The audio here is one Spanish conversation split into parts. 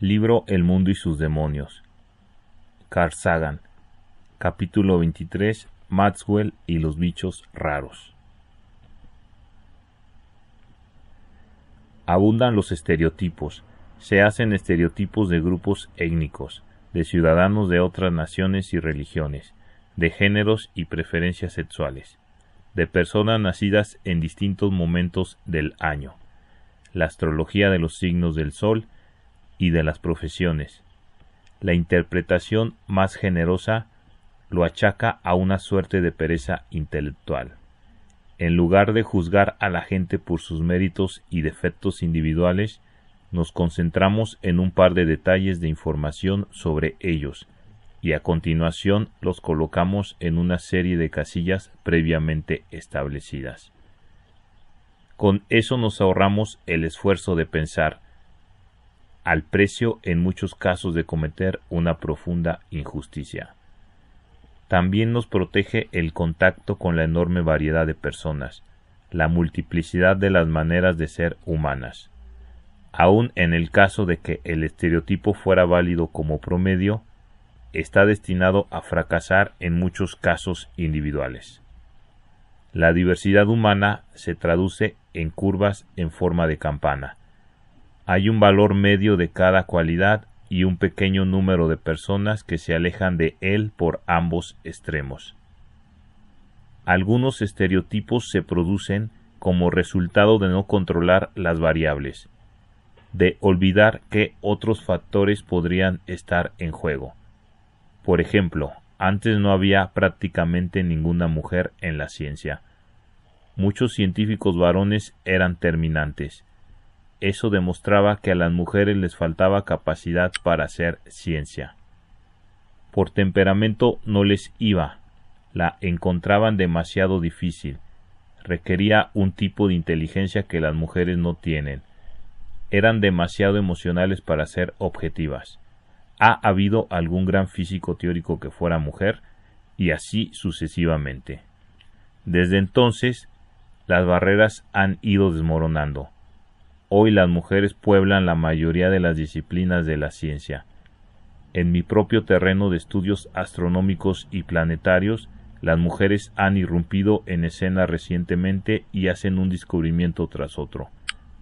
Libro El mundo y sus demonios. Carl Sagan. Capítulo 23. Maxwell y los bichos raros. Abundan los estereotipos. Se hacen estereotipos de grupos étnicos, de ciudadanos de otras naciones y religiones, de géneros y preferencias sexuales, de personas nacidas en distintos momentos del año. La astrología de los signos del sol y de las profesiones. La interpretación más generosa lo achaca a una suerte de pereza intelectual. En lugar de juzgar a la gente por sus méritos y defectos individuales, nos concentramos en un par de detalles de información sobre ellos, y a continuación los colocamos en una serie de casillas previamente establecidas. Con eso nos ahorramos el esfuerzo de pensar al precio en muchos casos de cometer una profunda injusticia. También nos protege el contacto con la enorme variedad de personas, la multiplicidad de las maneras de ser humanas. Aun en el caso de que el estereotipo fuera válido como promedio, está destinado a fracasar en muchos casos individuales. La diversidad humana se traduce en curvas en forma de campana, hay un valor medio de cada cualidad y un pequeño número de personas que se alejan de él por ambos extremos. Algunos estereotipos se producen como resultado de no controlar las variables, de olvidar que otros factores podrían estar en juego. Por ejemplo, antes no había prácticamente ninguna mujer en la ciencia. Muchos científicos varones eran terminantes, eso demostraba que a las mujeres les faltaba capacidad para hacer ciencia. Por temperamento no les iba, la encontraban demasiado difícil, requería un tipo de inteligencia que las mujeres no tienen, eran demasiado emocionales para ser objetivas. ¿Ha habido algún gran físico teórico que fuera mujer? Y así sucesivamente. Desde entonces, las barreras han ido desmoronando Hoy las mujeres pueblan la mayoría de las disciplinas de la ciencia. En mi propio terreno de estudios astronómicos y planetarios, las mujeres han irrumpido en escena recientemente y hacen un descubrimiento tras otro,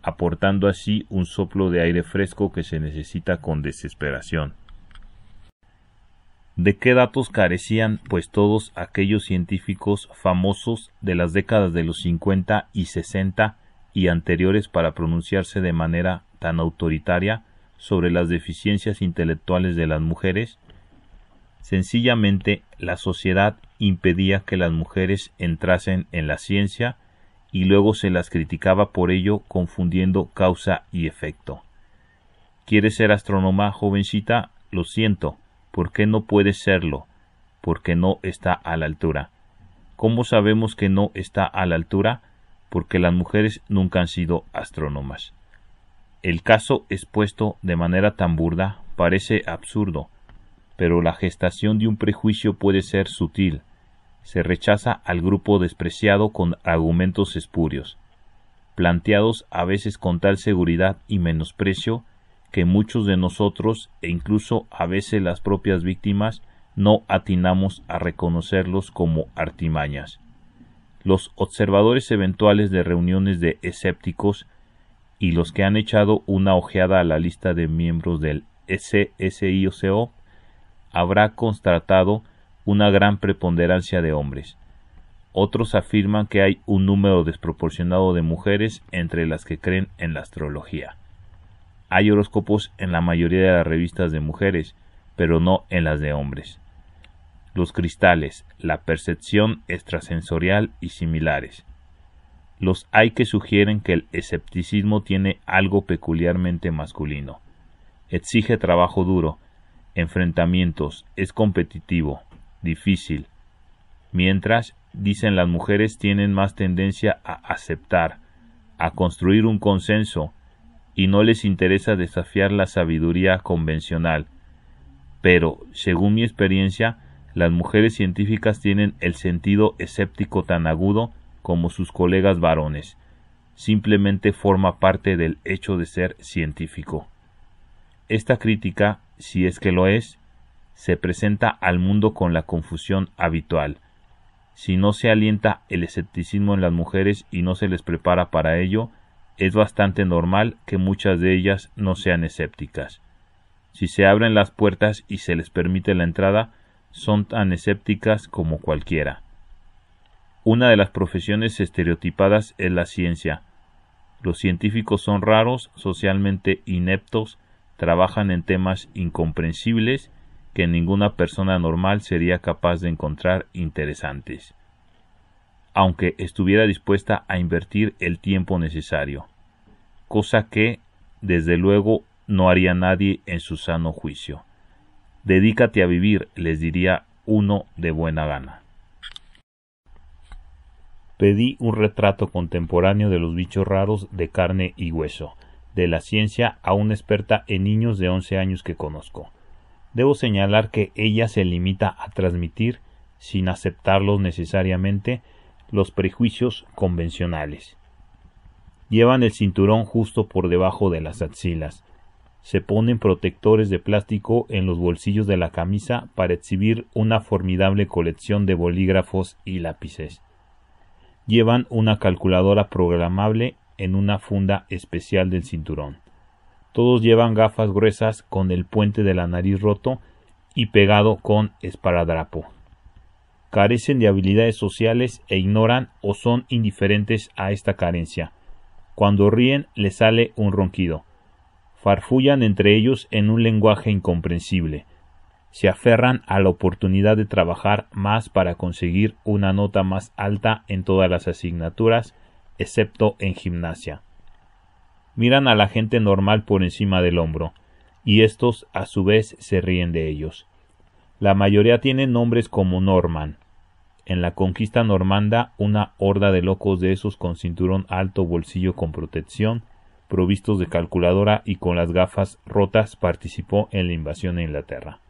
aportando así un soplo de aire fresco que se necesita con desesperación. ¿De qué datos carecían pues todos aquellos científicos famosos de las décadas de los 50 y 60 y anteriores para pronunciarse de manera tan autoritaria sobre las deficiencias intelectuales de las mujeres, sencillamente la sociedad impedía que las mujeres entrasen en la ciencia y luego se las criticaba por ello confundiendo causa y efecto. ¿Quieres ser astrónoma, jovencita? Lo siento. ¿Por qué no puedes serlo? Porque no está a la altura. ¿Cómo sabemos que no está a la altura? porque las mujeres nunca han sido astrónomas. El caso expuesto de manera tan burda parece absurdo, pero la gestación de un prejuicio puede ser sutil. Se rechaza al grupo despreciado con argumentos espurios, planteados a veces con tal seguridad y menosprecio que muchos de nosotros e incluso a veces las propias víctimas no atinamos a reconocerlos como artimañas los observadores eventuales de reuniones de escépticos y los que han echado una ojeada a la lista de miembros del SSIOCO habrá constatado una gran preponderancia de hombres. Otros afirman que hay un número desproporcionado de mujeres entre las que creen en la astrología. Hay horóscopos en la mayoría de las revistas de mujeres, pero no en las de hombres los cristales, la percepción extrasensorial y similares. Los hay que sugieren que el escepticismo tiene algo peculiarmente masculino. Exige trabajo duro, enfrentamientos, es competitivo, difícil. Mientras, dicen las mujeres, tienen más tendencia a aceptar, a construir un consenso, y no les interesa desafiar la sabiduría convencional. Pero, según mi experiencia, las mujeres científicas tienen el sentido escéptico tan agudo como sus colegas varones. Simplemente forma parte del hecho de ser científico. Esta crítica, si es que lo es, se presenta al mundo con la confusión habitual. Si no se alienta el escepticismo en las mujeres y no se les prepara para ello, es bastante normal que muchas de ellas no sean escépticas. Si se abren las puertas y se les permite la entrada, son tan escépticas como cualquiera. Una de las profesiones estereotipadas es la ciencia. Los científicos son raros, socialmente ineptos, trabajan en temas incomprensibles que ninguna persona normal sería capaz de encontrar interesantes, aunque estuviera dispuesta a invertir el tiempo necesario, cosa que, desde luego, no haría nadie en su sano juicio. Dedícate a vivir, les diría uno de buena gana. Pedí un retrato contemporáneo de los bichos raros de carne y hueso, de la ciencia a una experta en niños de 11 años que conozco. Debo señalar que ella se limita a transmitir, sin aceptarlos necesariamente, los prejuicios convencionales. Llevan el cinturón justo por debajo de las axilas, se ponen protectores de plástico en los bolsillos de la camisa para exhibir una formidable colección de bolígrafos y lápices. Llevan una calculadora programable en una funda especial del cinturón. Todos llevan gafas gruesas con el puente de la nariz roto y pegado con esparadrapo. Carecen de habilidades sociales e ignoran o son indiferentes a esta carencia. Cuando ríen les sale un ronquido farfullan entre ellos en un lenguaje incomprensible. Se aferran a la oportunidad de trabajar más para conseguir una nota más alta en todas las asignaturas, excepto en gimnasia. Miran a la gente normal por encima del hombro, y estos a su vez se ríen de ellos. La mayoría tienen nombres como Norman. En la conquista normanda, una horda de locos de esos con cinturón alto, bolsillo con protección, provistos de calculadora y con las gafas rotas, participó en la invasión de Inglaterra.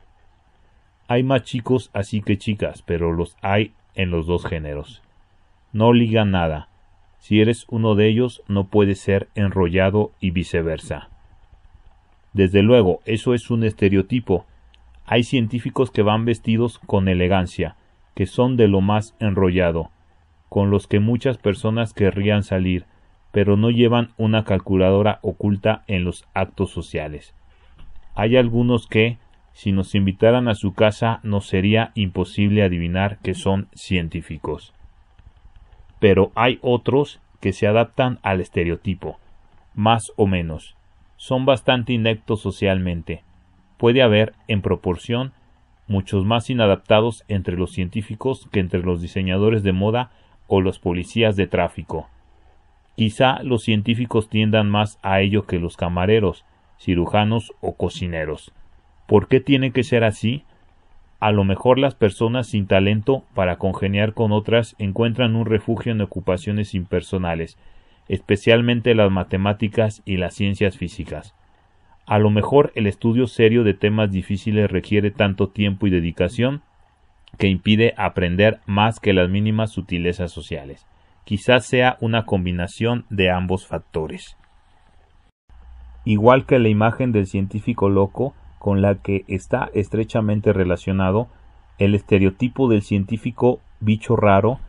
Hay más chicos así que chicas, pero los hay en los dos géneros. No liga nada. Si eres uno de ellos, no puedes ser enrollado y viceversa. Desde luego, eso es un estereotipo. Hay científicos que van vestidos con elegancia, que son de lo más enrollado, con los que muchas personas querrían salir, pero no llevan una calculadora oculta en los actos sociales. Hay algunos que, si nos invitaran a su casa, nos sería imposible adivinar que son científicos. Pero hay otros que se adaptan al estereotipo, más o menos. Son bastante ineptos socialmente. Puede haber, en proporción, muchos más inadaptados entre los científicos que entre los diseñadores de moda o los policías de tráfico. Quizá los científicos tiendan más a ello que los camareros, cirujanos o cocineros. ¿Por qué tiene que ser así? A lo mejor las personas sin talento para congeniar con otras encuentran un refugio en ocupaciones impersonales, especialmente las matemáticas y las ciencias físicas. A lo mejor el estudio serio de temas difíciles requiere tanto tiempo y dedicación que impide aprender más que las mínimas sutilezas sociales quizás sea una combinación de ambos factores. Igual que la imagen del científico loco, con la que está estrechamente relacionado, el estereotipo del científico bicho raro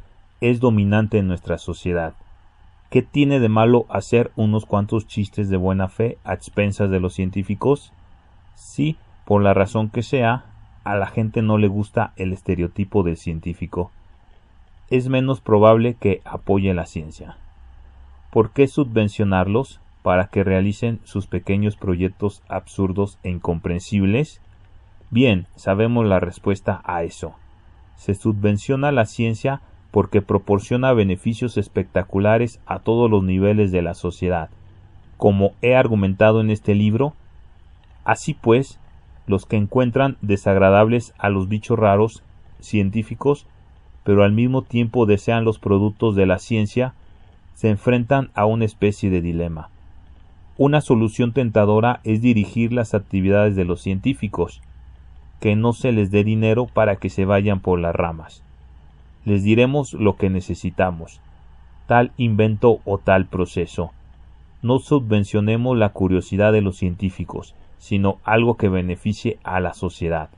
es dominante en nuestra sociedad. ¿Qué tiene de malo hacer unos cuantos chistes de buena fe a expensas de los científicos? Si, por la razón que sea, a la gente no le gusta el estereotipo del científico es menos probable que apoye la ciencia. ¿Por qué subvencionarlos para que realicen sus pequeños proyectos absurdos e incomprensibles? Bien, sabemos la respuesta a eso. Se subvenciona la ciencia porque proporciona beneficios espectaculares a todos los niveles de la sociedad. Como he argumentado en este libro, así pues, los que encuentran desagradables a los bichos raros científicos pero al mismo tiempo desean los productos de la ciencia, se enfrentan a una especie de dilema. Una solución tentadora es dirigir las actividades de los científicos, que no se les dé dinero para que se vayan por las ramas. Les diremos lo que necesitamos, tal invento o tal proceso. No subvencionemos la curiosidad de los científicos, sino algo que beneficie a la sociedad.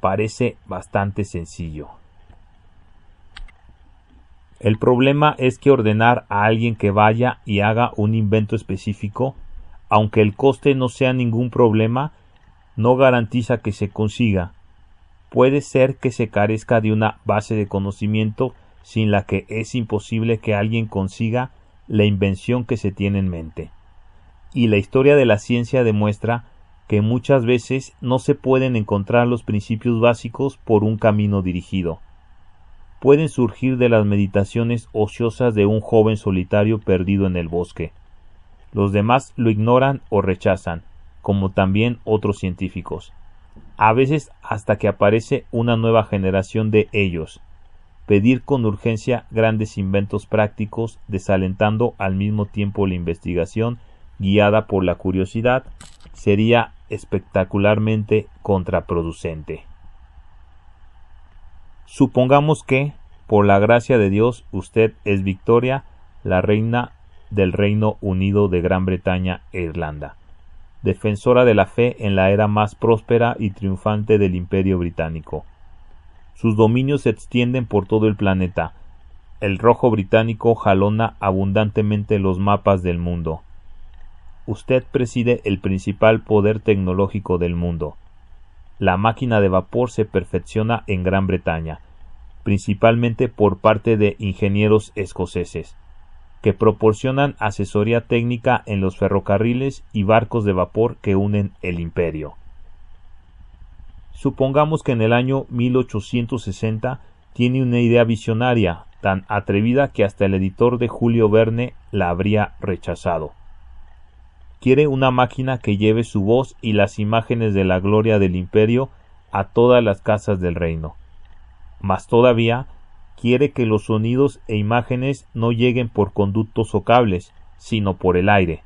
Parece bastante sencillo. El problema es que ordenar a alguien que vaya y haga un invento específico, aunque el coste no sea ningún problema, no garantiza que se consiga. Puede ser que se carezca de una base de conocimiento sin la que es imposible que alguien consiga la invención que se tiene en mente. Y la historia de la ciencia demuestra que muchas veces no se pueden encontrar los principios básicos por un camino dirigido pueden surgir de las meditaciones ociosas de un joven solitario perdido en el bosque. Los demás lo ignoran o rechazan, como también otros científicos, a veces hasta que aparece una nueva generación de ellos. Pedir con urgencia grandes inventos prácticos, desalentando al mismo tiempo la investigación guiada por la curiosidad, sería espectacularmente contraproducente. Supongamos que, por la gracia de Dios, usted es Victoria, la reina del Reino Unido de Gran Bretaña e Irlanda, defensora de la fe en la era más próspera y triunfante del Imperio británico. Sus dominios se extienden por todo el planeta. El rojo británico jalona abundantemente los mapas del mundo. Usted preside el principal poder tecnológico del mundo la máquina de vapor se perfecciona en Gran Bretaña, principalmente por parte de ingenieros escoceses, que proporcionan asesoría técnica en los ferrocarriles y barcos de vapor que unen el imperio. Supongamos que en el año 1860 tiene una idea visionaria, tan atrevida que hasta el editor de Julio Verne la habría rechazado. Quiere una máquina que lleve su voz y las imágenes de la gloria del imperio a todas las casas del reino. Mas todavía quiere que los sonidos e imágenes no lleguen por conductos o cables, sino por el aire,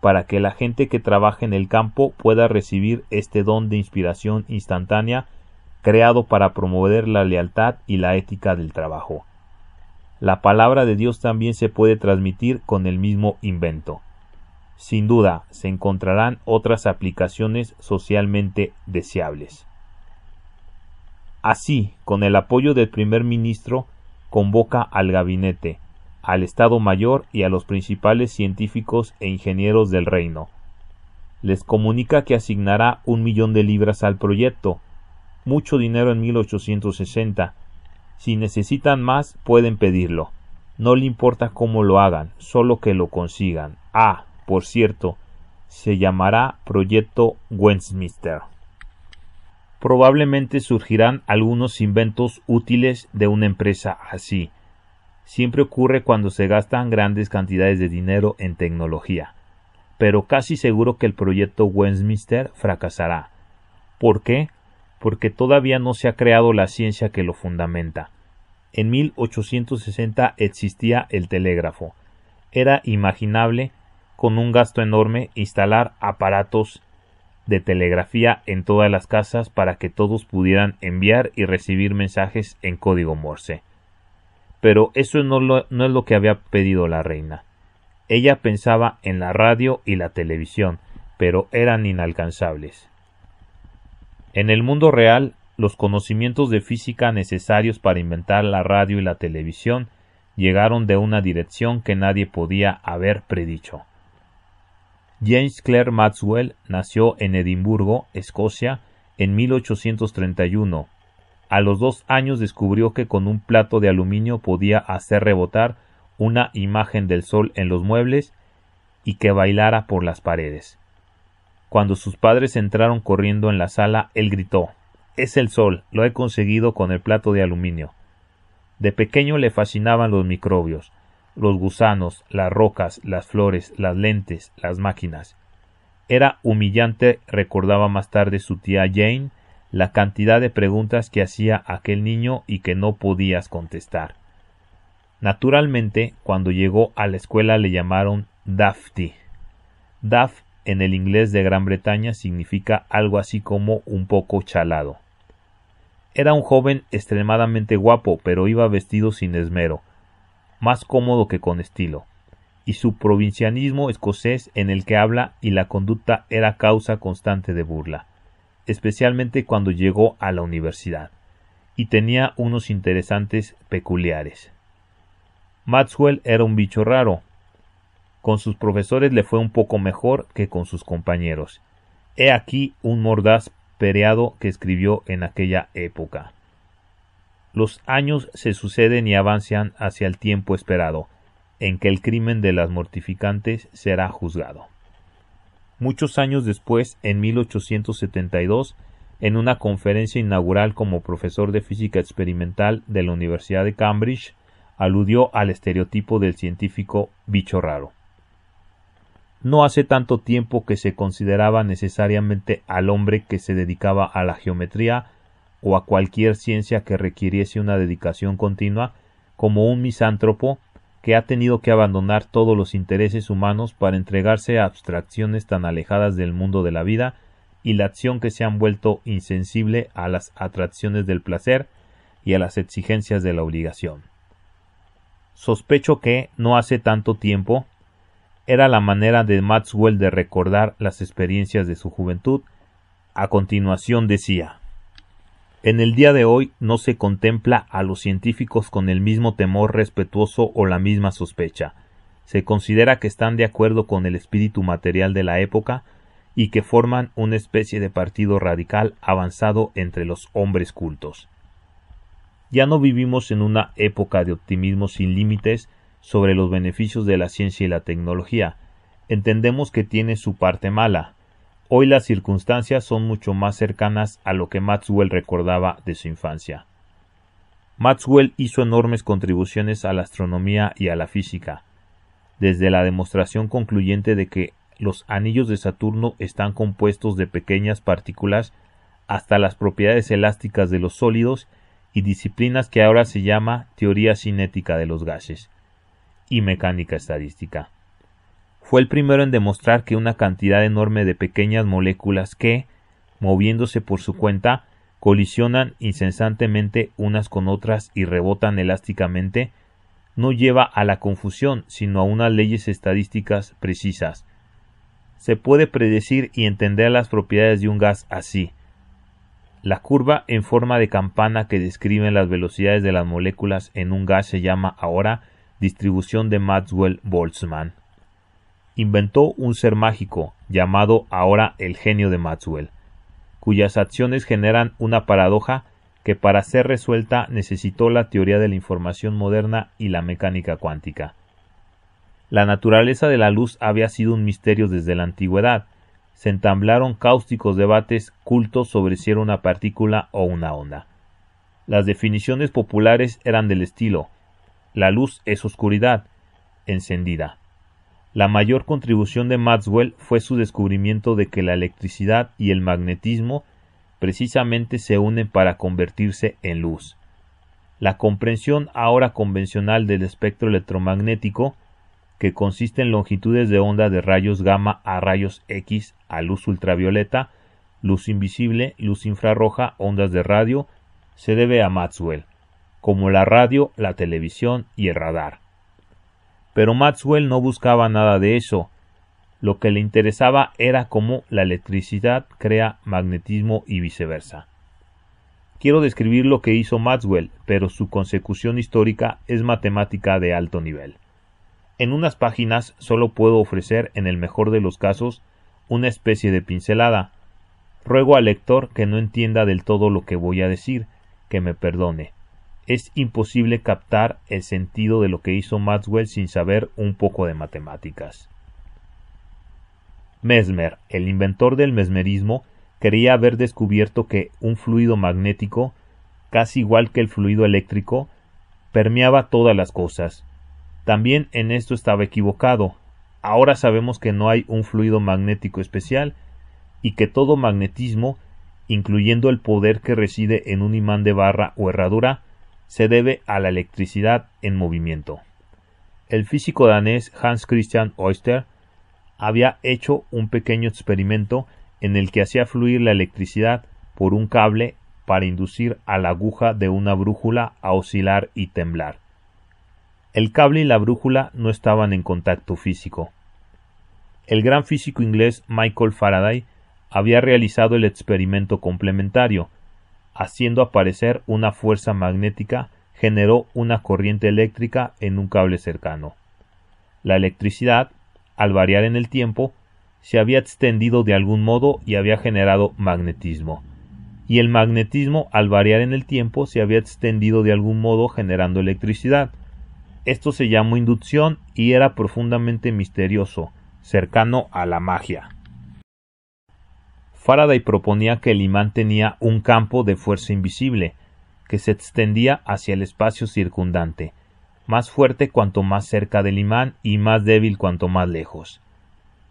para que la gente que trabaja en el campo pueda recibir este don de inspiración instantánea creado para promover la lealtad y la ética del trabajo. La palabra de Dios también se puede transmitir con el mismo invento. Sin duda, se encontrarán otras aplicaciones socialmente deseables. Así, con el apoyo del primer ministro, convoca al gabinete, al Estado Mayor y a los principales científicos e ingenieros del reino. Les comunica que asignará un millón de libras al proyecto, mucho dinero en 1860. Si necesitan más, pueden pedirlo. No le importa cómo lo hagan, solo que lo consigan. Ah, por cierto, se llamará Proyecto Westminster. Probablemente surgirán algunos inventos útiles de una empresa así. Siempre ocurre cuando se gastan grandes cantidades de dinero en tecnología. Pero casi seguro que el proyecto Westminster fracasará. ¿Por qué? Porque todavía no se ha creado la ciencia que lo fundamenta. En 1860 existía el telégrafo. Era imaginable con un gasto enorme instalar aparatos de telegrafía en todas las casas para que todos pudieran enviar y recibir mensajes en código Morse. Pero eso no, no es lo que había pedido la reina. Ella pensaba en la radio y la televisión, pero eran inalcanzables. En el mundo real, los conocimientos de física necesarios para inventar la radio y la televisión llegaron de una dirección que nadie podía haber predicho. James Clare Maxwell nació en Edimburgo, Escocia, en 1831. A los dos años descubrió que con un plato de aluminio podía hacer rebotar una imagen del sol en los muebles y que bailara por las paredes. Cuando sus padres entraron corriendo en la sala, él gritó Es el sol, lo he conseguido con el plato de aluminio. De pequeño le fascinaban los microbios, los gusanos, las rocas, las flores, las lentes, las máquinas. Era humillante, recordaba más tarde su tía Jane, la cantidad de preguntas que hacía aquel niño y que no podías contestar. Naturalmente, cuando llegó a la escuela le llamaron Dafty. Daft en el inglés de Gran Bretaña significa algo así como un poco chalado. Era un joven extremadamente guapo, pero iba vestido sin esmero, más cómodo que con estilo, y su provincianismo escocés en el que habla y la conducta era causa constante de burla, especialmente cuando llegó a la universidad, y tenía unos interesantes peculiares. Maxwell era un bicho raro. Con sus profesores le fue un poco mejor que con sus compañeros. He aquí un mordaz pereado que escribió en aquella época. Los años se suceden y avanzan hacia el tiempo esperado, en que el crimen de las mortificantes será juzgado. Muchos años después, en 1872, en una conferencia inaugural como profesor de física experimental de la Universidad de Cambridge, aludió al estereotipo del científico bicho raro. No hace tanto tiempo que se consideraba necesariamente al hombre que se dedicaba a la geometría o a cualquier ciencia que requiriese una dedicación continua, como un misántropo que ha tenido que abandonar todos los intereses humanos para entregarse a abstracciones tan alejadas del mundo de la vida y la acción que se han vuelto insensible a las atracciones del placer y a las exigencias de la obligación. Sospecho que, no hace tanto tiempo, era la manera de Maxwell de recordar las experiencias de su juventud. A continuación decía en el día de hoy no se contempla a los científicos con el mismo temor respetuoso o la misma sospecha. Se considera que están de acuerdo con el espíritu material de la época y que forman una especie de partido radical avanzado entre los hombres cultos. Ya no vivimos en una época de optimismo sin límites sobre los beneficios de la ciencia y la tecnología. Entendemos que tiene su parte mala, Hoy las circunstancias son mucho más cercanas a lo que Maxwell recordaba de su infancia. Maxwell hizo enormes contribuciones a la astronomía y a la física, desde la demostración concluyente de que los anillos de Saturno están compuestos de pequeñas partículas hasta las propiedades elásticas de los sólidos y disciplinas que ahora se llama teoría cinética de los gases y mecánica estadística fue el primero en demostrar que una cantidad enorme de pequeñas moléculas que, moviéndose por su cuenta, colisionan incesantemente unas con otras y rebotan elásticamente, no lleva a la confusión, sino a unas leyes estadísticas precisas. Se puede predecir y entender las propiedades de un gas así. La curva en forma de campana que describe las velocidades de las moléculas en un gas se llama ahora distribución de Maxwell-Boltzmann inventó un ser mágico, llamado ahora el genio de Maxwell, cuyas acciones generan una paradoja que para ser resuelta necesitó la teoría de la información moderna y la mecánica cuántica. La naturaleza de la luz había sido un misterio desde la antigüedad. Se entablaron cáusticos debates cultos sobre si era una partícula o una onda. Las definiciones populares eran del estilo la luz es oscuridad, encendida, la mayor contribución de Maxwell fue su descubrimiento de que la electricidad y el magnetismo precisamente se unen para convertirse en luz. La comprensión ahora convencional del espectro electromagnético, que consiste en longitudes de onda de rayos gamma a rayos X a luz ultravioleta, luz invisible, luz infrarroja, ondas de radio, se debe a Maxwell, como la radio, la televisión y el radar. Pero Maxwell no buscaba nada de eso. Lo que le interesaba era cómo la electricidad crea magnetismo y viceversa. Quiero describir lo que hizo Maxwell, pero su consecución histórica es matemática de alto nivel. En unas páginas solo puedo ofrecer, en el mejor de los casos, una especie de pincelada. Ruego al lector que no entienda del todo lo que voy a decir, que me perdone es imposible captar el sentido de lo que hizo Maxwell sin saber un poco de matemáticas. Mesmer, el inventor del mesmerismo, creía haber descubierto que un fluido magnético, casi igual que el fluido eléctrico, permeaba todas las cosas. También en esto estaba equivocado. Ahora sabemos que no hay un fluido magnético especial y que todo magnetismo, incluyendo el poder que reside en un imán de barra o herradura, se debe a la electricidad en movimiento. El físico danés Hans Christian Oyster había hecho un pequeño experimento en el que hacía fluir la electricidad por un cable para inducir a la aguja de una brújula a oscilar y temblar. El cable y la brújula no estaban en contacto físico. El gran físico inglés Michael Faraday había realizado el experimento complementario, haciendo aparecer una fuerza magnética, generó una corriente eléctrica en un cable cercano. La electricidad, al variar en el tiempo, se había extendido de algún modo y había generado magnetismo. Y el magnetismo, al variar en el tiempo, se había extendido de algún modo generando electricidad. Esto se llamó inducción y era profundamente misterioso, cercano a la magia. Faraday proponía que el imán tenía un campo de fuerza invisible, que se extendía hacia el espacio circundante, más fuerte cuanto más cerca del imán y más débil cuanto más lejos.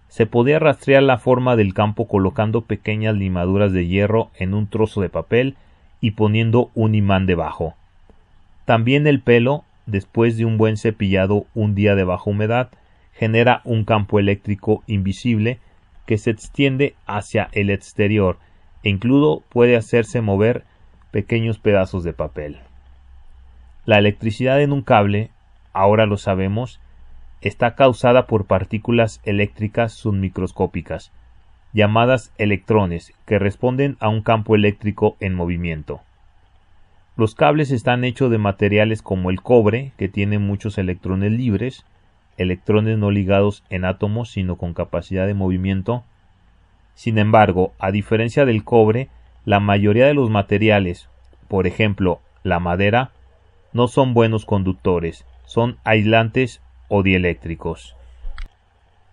Se podía rastrear la forma del campo colocando pequeñas limaduras de hierro en un trozo de papel y poniendo un imán debajo. También el pelo, después de un buen cepillado un día de baja humedad, genera un campo eléctrico invisible que se extiende hacia el exterior e incluso puede hacerse mover pequeños pedazos de papel. La electricidad en un cable, ahora lo sabemos, está causada por partículas eléctricas submicroscópicas, llamadas electrones, que responden a un campo eléctrico en movimiento. Los cables están hechos de materiales como el cobre, que tiene muchos electrones libres, electrones no ligados en átomos sino con capacidad de movimiento. Sin embargo, a diferencia del cobre, la mayoría de los materiales, por ejemplo la madera, no son buenos conductores, son aislantes o dieléctricos.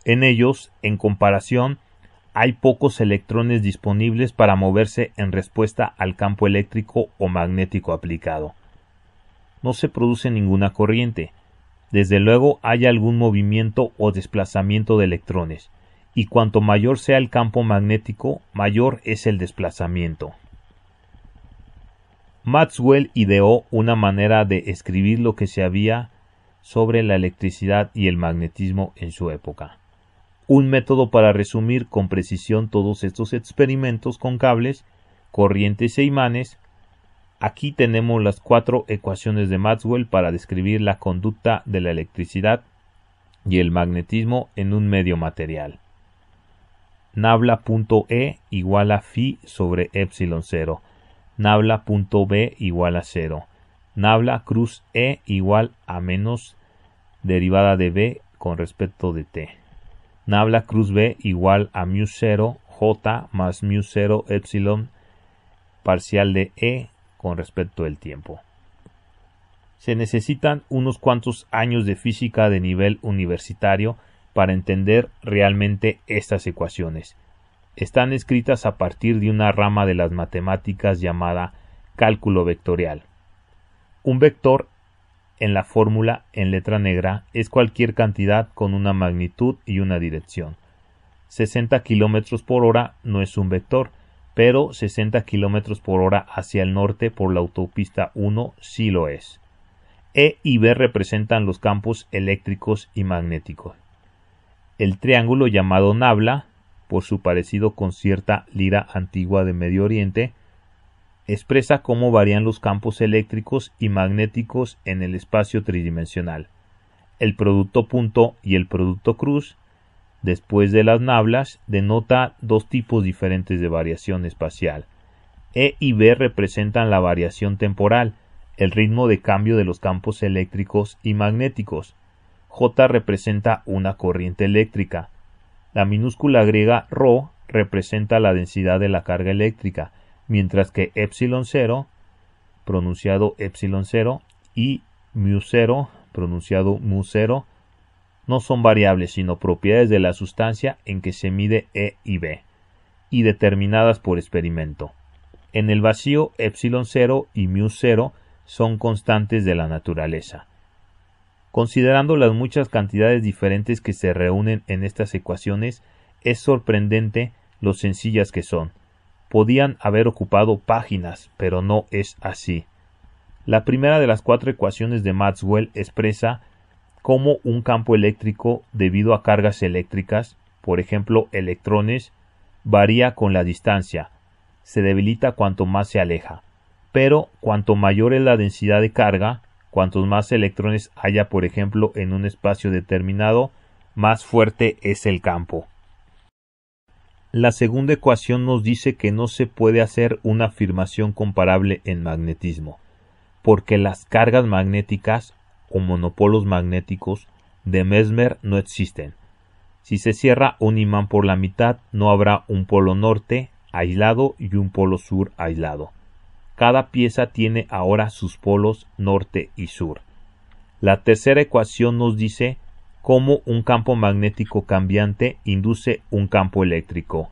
En ellos, en comparación, hay pocos electrones disponibles para moverse en respuesta al campo eléctrico o magnético aplicado. No se produce ninguna corriente, desde luego hay algún movimiento o desplazamiento de electrones, y cuanto mayor sea el campo magnético, mayor es el desplazamiento. Maxwell ideó una manera de escribir lo que se había sobre la electricidad y el magnetismo en su época. Un método para resumir con precisión todos estos experimentos con cables, corrientes e imanes Aquí tenemos las cuatro ecuaciones de Maxwell para describir la conducta de la electricidad y el magnetismo en un medio material. Nabla.E igual a phi sobre epsilon 0. Nabla.B igual a cero Nabla cruz E igual a menos derivada de B con respecto de T. Nabla cruz B igual a mu cero J más mu cero epsilon parcial de E con respecto al tiempo. Se necesitan unos cuantos años de física de nivel universitario para entender realmente estas ecuaciones. Están escritas a partir de una rama de las matemáticas llamada cálculo vectorial. Un vector en la fórmula en letra negra es cualquier cantidad con una magnitud y una dirección. 60 kilómetros por hora no es un vector, pero 60 km por hora hacia el norte por la autopista 1 sí lo es. E y B representan los campos eléctricos y magnéticos. El triángulo llamado Nabla, por su parecido con cierta lira antigua de Medio Oriente, expresa cómo varían los campos eléctricos y magnéticos en el espacio tridimensional. El producto punto y el producto cruz después de las nablas, denota dos tipos diferentes de variación espacial. E y B representan la variación temporal, el ritmo de cambio de los campos eléctricos y magnéticos. J representa una corriente eléctrica. La minúscula griega ρ representa la densidad de la carga eléctrica, mientras que epsilon 0, pronunciado epsilon 0, y mu 0, pronunciado mu 0, no son variables, sino propiedades de la sustancia en que se mide E y B, y determinadas por experimento. En el vacío, epsilon 0 y mu 0 son constantes de la naturaleza. Considerando las muchas cantidades diferentes que se reúnen en estas ecuaciones, es sorprendente lo sencillas que son. Podían haber ocupado páginas, pero no es así. La primera de las cuatro ecuaciones de Maxwell expresa como un campo eléctrico debido a cargas eléctricas, por ejemplo electrones, varía con la distancia, se debilita cuanto más se aleja, pero cuanto mayor es la densidad de carga, cuantos más electrones haya por ejemplo en un espacio determinado, más fuerte es el campo. La segunda ecuación nos dice que no se puede hacer una afirmación comparable en magnetismo, porque las cargas magnéticas o monopolos magnéticos de Mesmer no existen. Si se cierra un imán por la mitad, no habrá un polo norte aislado y un polo sur aislado. Cada pieza tiene ahora sus polos norte y sur. La tercera ecuación nos dice cómo un campo magnético cambiante induce un campo eléctrico.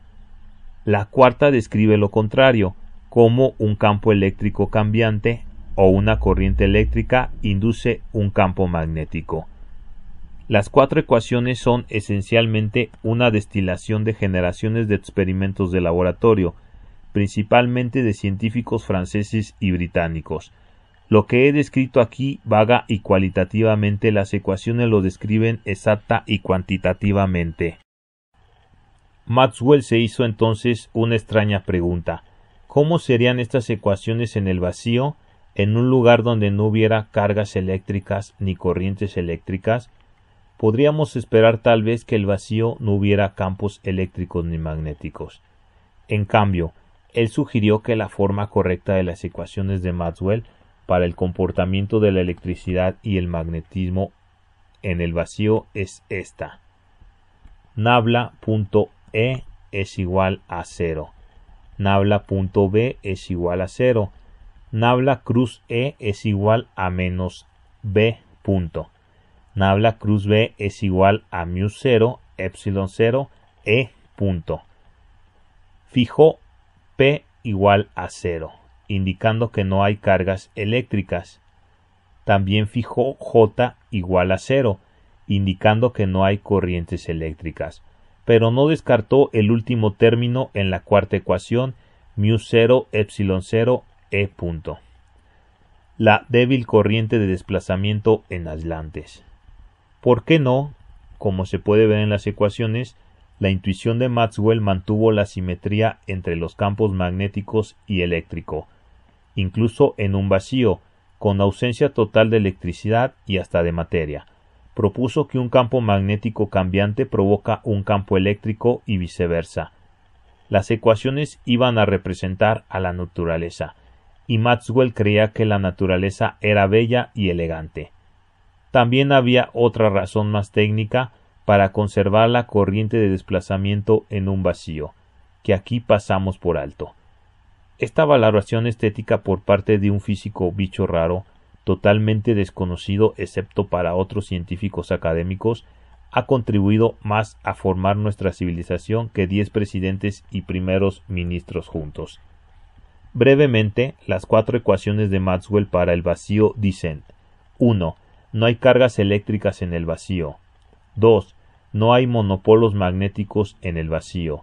La cuarta describe lo contrario, cómo un campo eléctrico cambiante o una corriente eléctrica induce un campo magnético. Las cuatro ecuaciones son esencialmente una destilación de generaciones de experimentos de laboratorio, principalmente de científicos franceses y británicos. Lo que he descrito aquí vaga y cualitativamente las ecuaciones lo describen exacta y cuantitativamente. Maxwell se hizo entonces una extraña pregunta ¿Cómo serían estas ecuaciones en el vacío en un lugar donde no hubiera cargas eléctricas ni corrientes eléctricas, podríamos esperar tal vez que el vacío no hubiera campos eléctricos ni magnéticos. En cambio, él sugirió que la forma correcta de las ecuaciones de Maxwell para el comportamiento de la electricidad y el magnetismo en el vacío es esta. Nabla.e es igual a cero. Nabla.b es igual a cero nabla cruz E es igual a menos B punto. Nabla cruz B es igual a mu 0, epsilon 0, E punto. Fijo P igual a 0, indicando que no hay cargas eléctricas. También fijó J igual a cero, indicando que no hay corrientes eléctricas. Pero no descartó el último término en la cuarta ecuación, mu 0, epsilon 0, e. La débil corriente de desplazamiento en aislantes. ¿Por qué no? Como se puede ver en las ecuaciones, la intuición de Maxwell mantuvo la simetría entre los campos magnéticos y eléctrico, incluso en un vacío, con ausencia total de electricidad y hasta de materia. Propuso que un campo magnético cambiante provoca un campo eléctrico y viceversa. Las ecuaciones iban a representar a la naturaleza y Maxwell creía que la naturaleza era bella y elegante. También había otra razón más técnica para conservar la corriente de desplazamiento en un vacío, que aquí pasamos por alto. Esta valoración estética por parte de un físico bicho raro, totalmente desconocido excepto para otros científicos académicos, ha contribuido más a formar nuestra civilización que diez presidentes y primeros ministros juntos. Brevemente, las cuatro ecuaciones de Maxwell para el vacío dicen 1. No hay cargas eléctricas en el vacío. 2. No hay monopolos magnéticos en el vacío.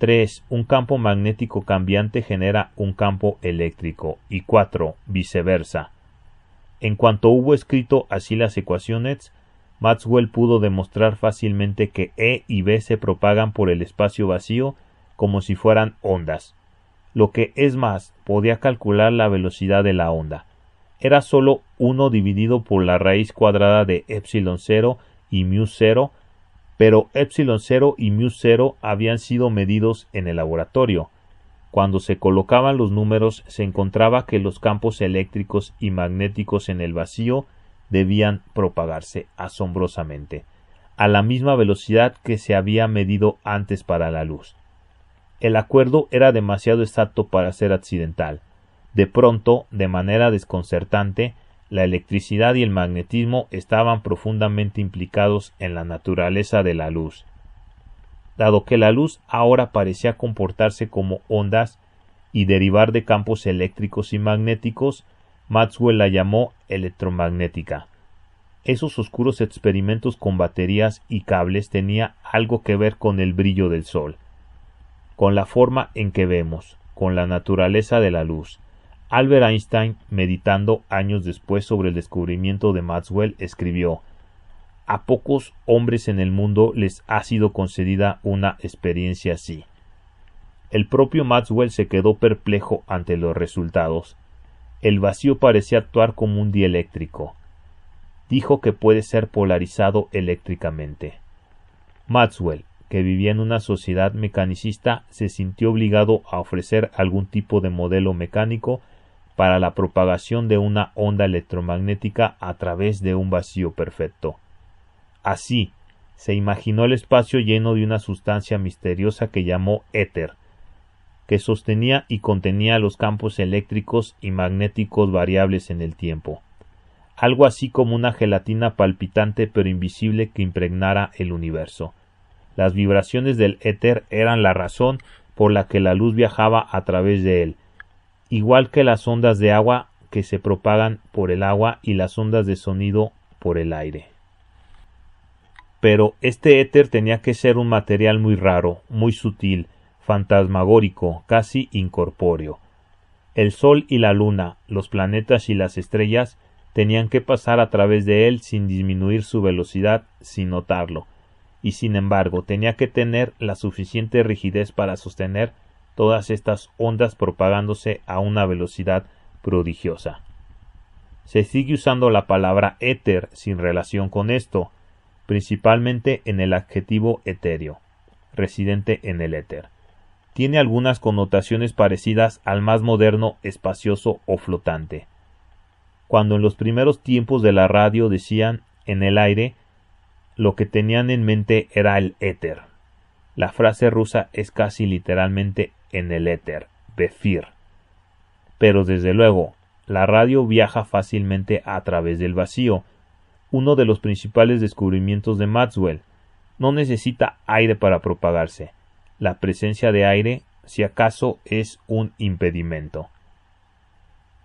3. Un campo magnético cambiante genera un campo eléctrico. Y 4. Viceversa. En cuanto hubo escrito así las ecuaciones, Maxwell pudo demostrar fácilmente que E y B se propagan por el espacio vacío como si fueran ondas. Lo que es más, podía calcular la velocidad de la onda. Era sólo 1 dividido por la raíz cuadrada de epsilon 0 y mu 0, pero epsilon 0 y mu 0 habían sido medidos en el laboratorio. Cuando se colocaban los números se encontraba que los campos eléctricos y magnéticos en el vacío debían propagarse asombrosamente, a la misma velocidad que se había medido antes para la luz. El acuerdo era demasiado exacto para ser accidental. De pronto, de manera desconcertante, la electricidad y el magnetismo estaban profundamente implicados en la naturaleza de la luz. Dado que la luz ahora parecía comportarse como ondas y derivar de campos eléctricos y magnéticos, Maxwell la llamó electromagnética. Esos oscuros experimentos con baterías y cables tenía algo que ver con el brillo del sol con la forma en que vemos, con la naturaleza de la luz. Albert Einstein, meditando años después sobre el descubrimiento de Maxwell, escribió A pocos hombres en el mundo les ha sido concedida una experiencia así. El propio Maxwell se quedó perplejo ante los resultados. El vacío parecía actuar como un dieléctrico. Dijo que puede ser polarizado eléctricamente. Maxwell, que vivía en una sociedad mecanicista se sintió obligado a ofrecer algún tipo de modelo mecánico para la propagación de una onda electromagnética a través de un vacío perfecto. Así, se imaginó el espacio lleno de una sustancia misteriosa que llamó éter, que sostenía y contenía los campos eléctricos y magnéticos variables en el tiempo, algo así como una gelatina palpitante pero invisible que impregnara el universo. Las vibraciones del éter eran la razón por la que la luz viajaba a través de él, igual que las ondas de agua que se propagan por el agua y las ondas de sonido por el aire. Pero este éter tenía que ser un material muy raro, muy sutil, fantasmagórico, casi incorpóreo. El Sol y la Luna, los planetas y las estrellas tenían que pasar a través de él sin disminuir su velocidad, sin notarlo y sin embargo tenía que tener la suficiente rigidez para sostener todas estas ondas propagándose a una velocidad prodigiosa. Se sigue usando la palabra éter sin relación con esto, principalmente en el adjetivo etéreo, residente en el éter. Tiene algunas connotaciones parecidas al más moderno espacioso o flotante. Cuando en los primeros tiempos de la radio decían en el aire, lo que tenían en mente era el éter. La frase rusa es casi literalmente en el éter, befir. Pero desde luego, la radio viaja fácilmente a través del vacío, uno de los principales descubrimientos de Maxwell. No necesita aire para propagarse. La presencia de aire, si acaso, es un impedimento.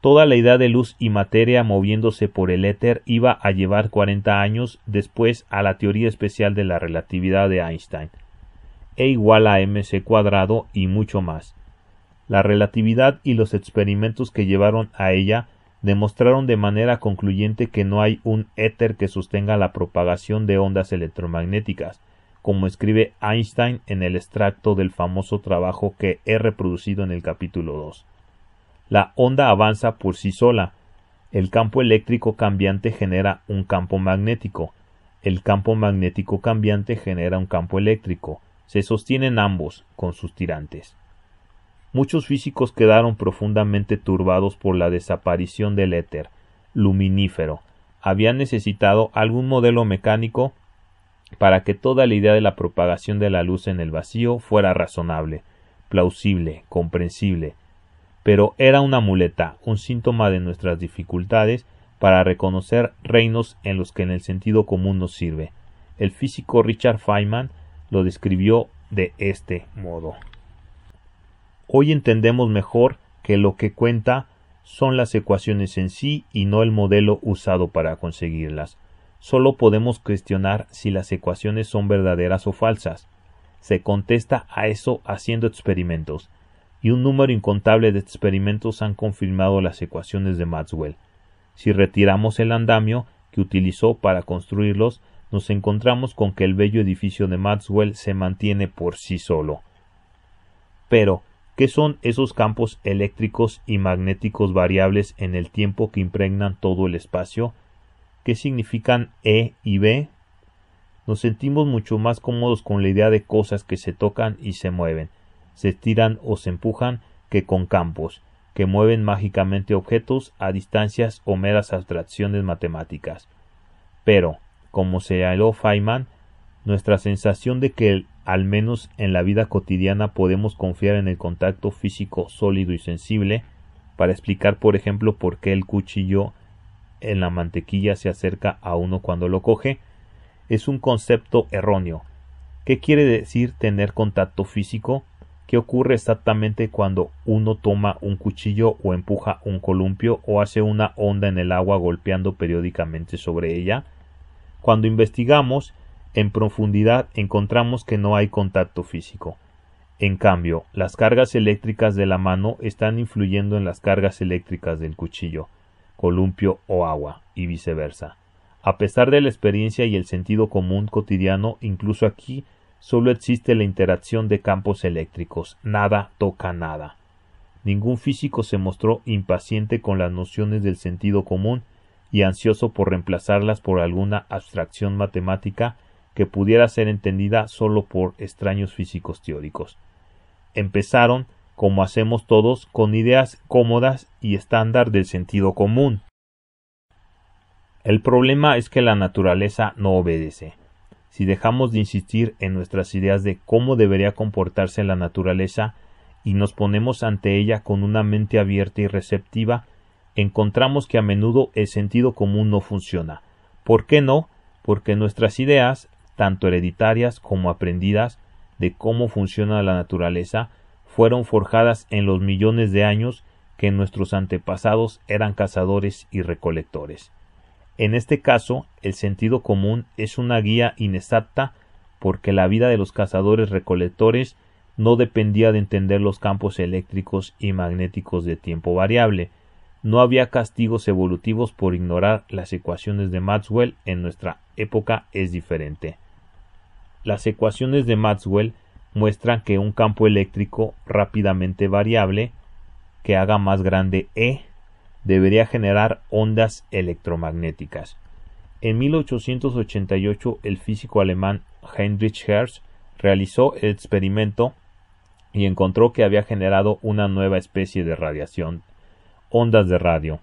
Toda la idea de luz y materia moviéndose por el éter iba a llevar 40 años después a la teoría especial de la relatividad de Einstein, e igual a mc cuadrado y mucho más. La relatividad y los experimentos que llevaron a ella demostraron de manera concluyente que no hay un éter que sostenga la propagación de ondas electromagnéticas, como escribe Einstein en el extracto del famoso trabajo que he reproducido en el capítulo 2. La onda avanza por sí sola. El campo eléctrico cambiante genera un campo magnético. El campo magnético cambiante genera un campo eléctrico. Se sostienen ambos con sus tirantes. Muchos físicos quedaron profundamente turbados por la desaparición del éter luminífero. Habían necesitado algún modelo mecánico para que toda la idea de la propagación de la luz en el vacío fuera razonable, plausible, comprensible, pero era una muleta, un síntoma de nuestras dificultades para reconocer reinos en los que en el sentido común nos sirve. El físico Richard Feynman lo describió de este modo. Hoy entendemos mejor que lo que cuenta son las ecuaciones en sí y no el modelo usado para conseguirlas. Solo podemos cuestionar si las ecuaciones son verdaderas o falsas. Se contesta a eso haciendo experimentos y un número incontable de experimentos han confirmado las ecuaciones de Maxwell. Si retiramos el andamio que utilizó para construirlos, nos encontramos con que el bello edificio de Maxwell se mantiene por sí solo. Pero, ¿qué son esos campos eléctricos y magnéticos variables en el tiempo que impregnan todo el espacio? ¿Qué significan E y B? Nos sentimos mucho más cómodos con la idea de cosas que se tocan y se mueven, se estiran o se empujan que con campos, que mueven mágicamente objetos a distancias o meras abstracciones matemáticas. Pero, como señaló Feynman, nuestra sensación de que al menos en la vida cotidiana podemos confiar en el contacto físico sólido y sensible para explicar, por ejemplo, por qué el cuchillo en la mantequilla se acerca a uno cuando lo coge, es un concepto erróneo. ¿Qué quiere decir tener contacto físico? ¿Qué ocurre exactamente cuando uno toma un cuchillo o empuja un columpio o hace una onda en el agua golpeando periódicamente sobre ella? Cuando investigamos en profundidad encontramos que no hay contacto físico. En cambio, las cargas eléctricas de la mano están influyendo en las cargas eléctricas del cuchillo, columpio o agua, y viceversa. A pesar de la experiencia y el sentido común cotidiano, incluso aquí solo existe la interacción de campos eléctricos, nada toca nada. Ningún físico se mostró impaciente con las nociones del sentido común y ansioso por reemplazarlas por alguna abstracción matemática que pudiera ser entendida solo por extraños físicos teóricos. Empezaron, como hacemos todos, con ideas cómodas y estándar del sentido común. El problema es que la naturaleza no obedece si dejamos de insistir en nuestras ideas de cómo debería comportarse la naturaleza y nos ponemos ante ella con una mente abierta y receptiva, encontramos que a menudo el sentido común no funciona. ¿Por qué no? Porque nuestras ideas, tanto hereditarias como aprendidas, de cómo funciona la naturaleza, fueron forjadas en los millones de años que nuestros antepasados eran cazadores y recolectores. En este caso, el sentido común es una guía inexacta porque la vida de los cazadores recolectores no dependía de entender los campos eléctricos y magnéticos de tiempo variable. No había castigos evolutivos por ignorar las ecuaciones de Maxwell en nuestra época es diferente. Las ecuaciones de Maxwell muestran que un campo eléctrico rápidamente variable que haga más grande E debería generar ondas electromagnéticas. En 1888 el físico alemán Heinrich Hertz realizó el experimento y encontró que había generado una nueva especie de radiación, ondas de radio.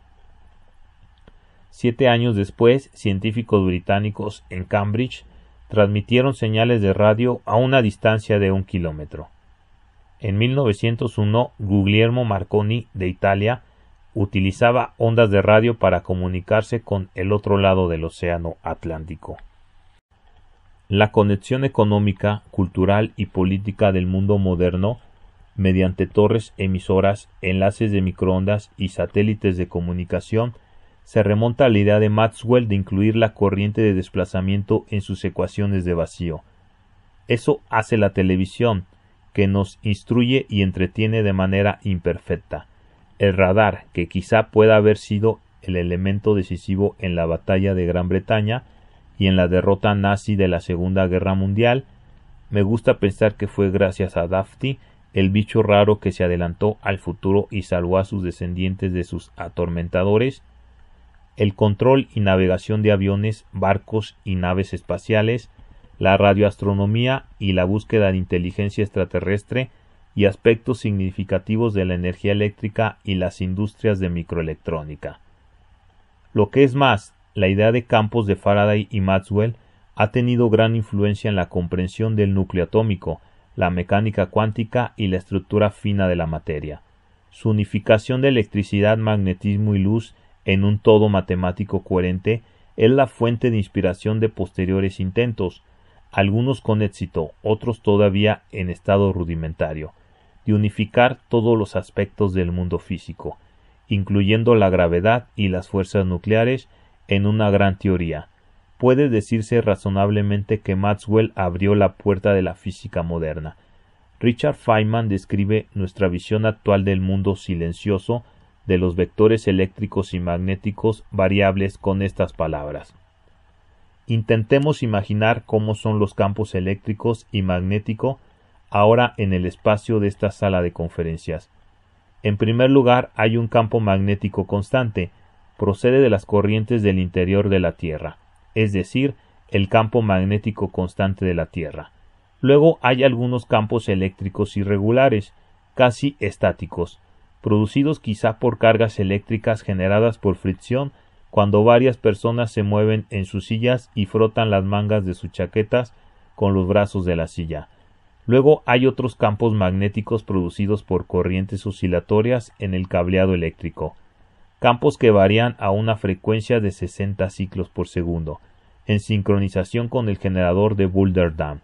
Siete años después, científicos británicos en Cambridge transmitieron señales de radio a una distancia de un kilómetro. En 1901, Guglielmo Marconi de Italia utilizaba ondas de radio para comunicarse con el otro lado del Océano Atlántico. La conexión económica, cultural y política del mundo moderno mediante torres emisoras, enlaces de microondas y satélites de comunicación se remonta a la idea de Maxwell de incluir la corriente de desplazamiento en sus ecuaciones de vacío. Eso hace la televisión, que nos instruye y entretiene de manera imperfecta el radar, que quizá pueda haber sido el elemento decisivo en la batalla de Gran Bretaña y en la derrota nazi de la Segunda Guerra Mundial, me gusta pensar que fue gracias a Dafty, el bicho raro que se adelantó al futuro y salvó a sus descendientes de sus atormentadores, el control y navegación de aviones, barcos y naves espaciales, la radioastronomía y la búsqueda de inteligencia extraterrestre y aspectos significativos de la energía eléctrica y las industrias de microelectrónica. Lo que es más, la idea de campos de Faraday y Maxwell ha tenido gran influencia en la comprensión del núcleo atómico, la mecánica cuántica y la estructura fina de la materia. Su unificación de electricidad, magnetismo y luz en un todo matemático coherente es la fuente de inspiración de posteriores intentos, algunos con éxito, otros todavía en estado rudimentario de unificar todos los aspectos del mundo físico, incluyendo la gravedad y las fuerzas nucleares, en una gran teoría. Puede decirse razonablemente que Maxwell abrió la puerta de la física moderna. Richard Feynman describe nuestra visión actual del mundo silencioso de los vectores eléctricos y magnéticos variables con estas palabras. Intentemos imaginar cómo son los campos eléctricos y magnético ahora en el espacio de esta sala de conferencias. En primer lugar, hay un campo magnético constante, procede de las corrientes del interior de la Tierra, es decir, el campo magnético constante de la Tierra. Luego hay algunos campos eléctricos irregulares, casi estáticos, producidos quizá por cargas eléctricas generadas por fricción cuando varias personas se mueven en sus sillas y frotan las mangas de sus chaquetas con los brazos de la silla. Luego hay otros campos magnéticos producidos por corrientes oscilatorias en el cableado eléctrico, campos que varían a una frecuencia de 60 ciclos por segundo, en sincronización con el generador de Boulder Dam.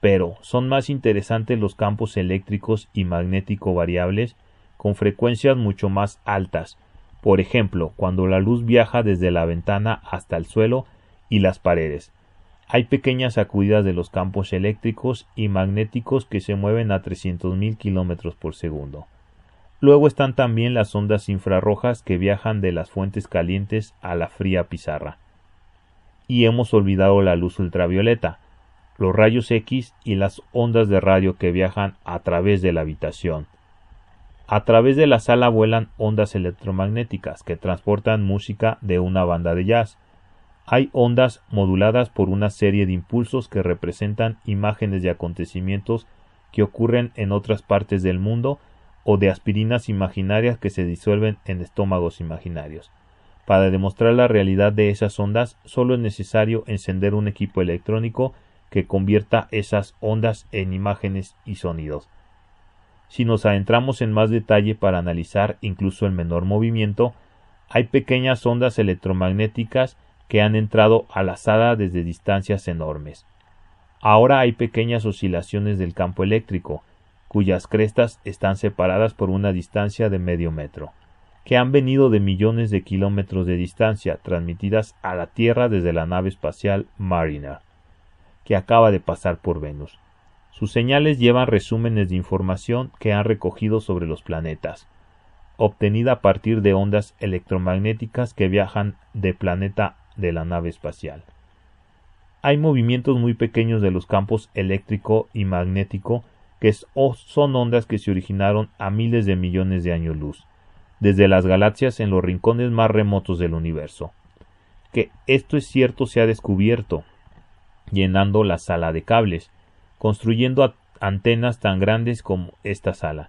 Pero son más interesantes los campos eléctricos y magnético variables con frecuencias mucho más altas, por ejemplo, cuando la luz viaja desde la ventana hasta el suelo y las paredes, hay pequeñas sacudidas de los campos eléctricos y magnéticos que se mueven a 300.000 km por segundo. Luego están también las ondas infrarrojas que viajan de las fuentes calientes a la fría pizarra. Y hemos olvidado la luz ultravioleta, los rayos X y las ondas de radio que viajan a través de la habitación. A través de la sala vuelan ondas electromagnéticas que transportan música de una banda de jazz hay ondas moduladas por una serie de impulsos que representan imágenes de acontecimientos que ocurren en otras partes del mundo o de aspirinas imaginarias que se disuelven en estómagos imaginarios. Para demostrar la realidad de esas ondas solo es necesario encender un equipo electrónico que convierta esas ondas en imágenes y sonidos. Si nos adentramos en más detalle para analizar incluso el menor movimiento, hay pequeñas ondas electromagnéticas que han entrado a la sala desde distancias enormes. Ahora hay pequeñas oscilaciones del campo eléctrico, cuyas crestas están separadas por una distancia de medio metro, que han venido de millones de kilómetros de distancia transmitidas a la Tierra desde la nave espacial Mariner, que acaba de pasar por Venus. Sus señales llevan resúmenes de información que han recogido sobre los planetas, obtenida a partir de ondas electromagnéticas que viajan de planeta de la nave espacial. Hay movimientos muy pequeños de los campos eléctrico y magnético que son ondas que se originaron a miles de millones de años luz, desde las galaxias en los rincones más remotos del universo. Que esto es cierto se ha descubierto, llenando la sala de cables, construyendo antenas tan grandes como esta sala.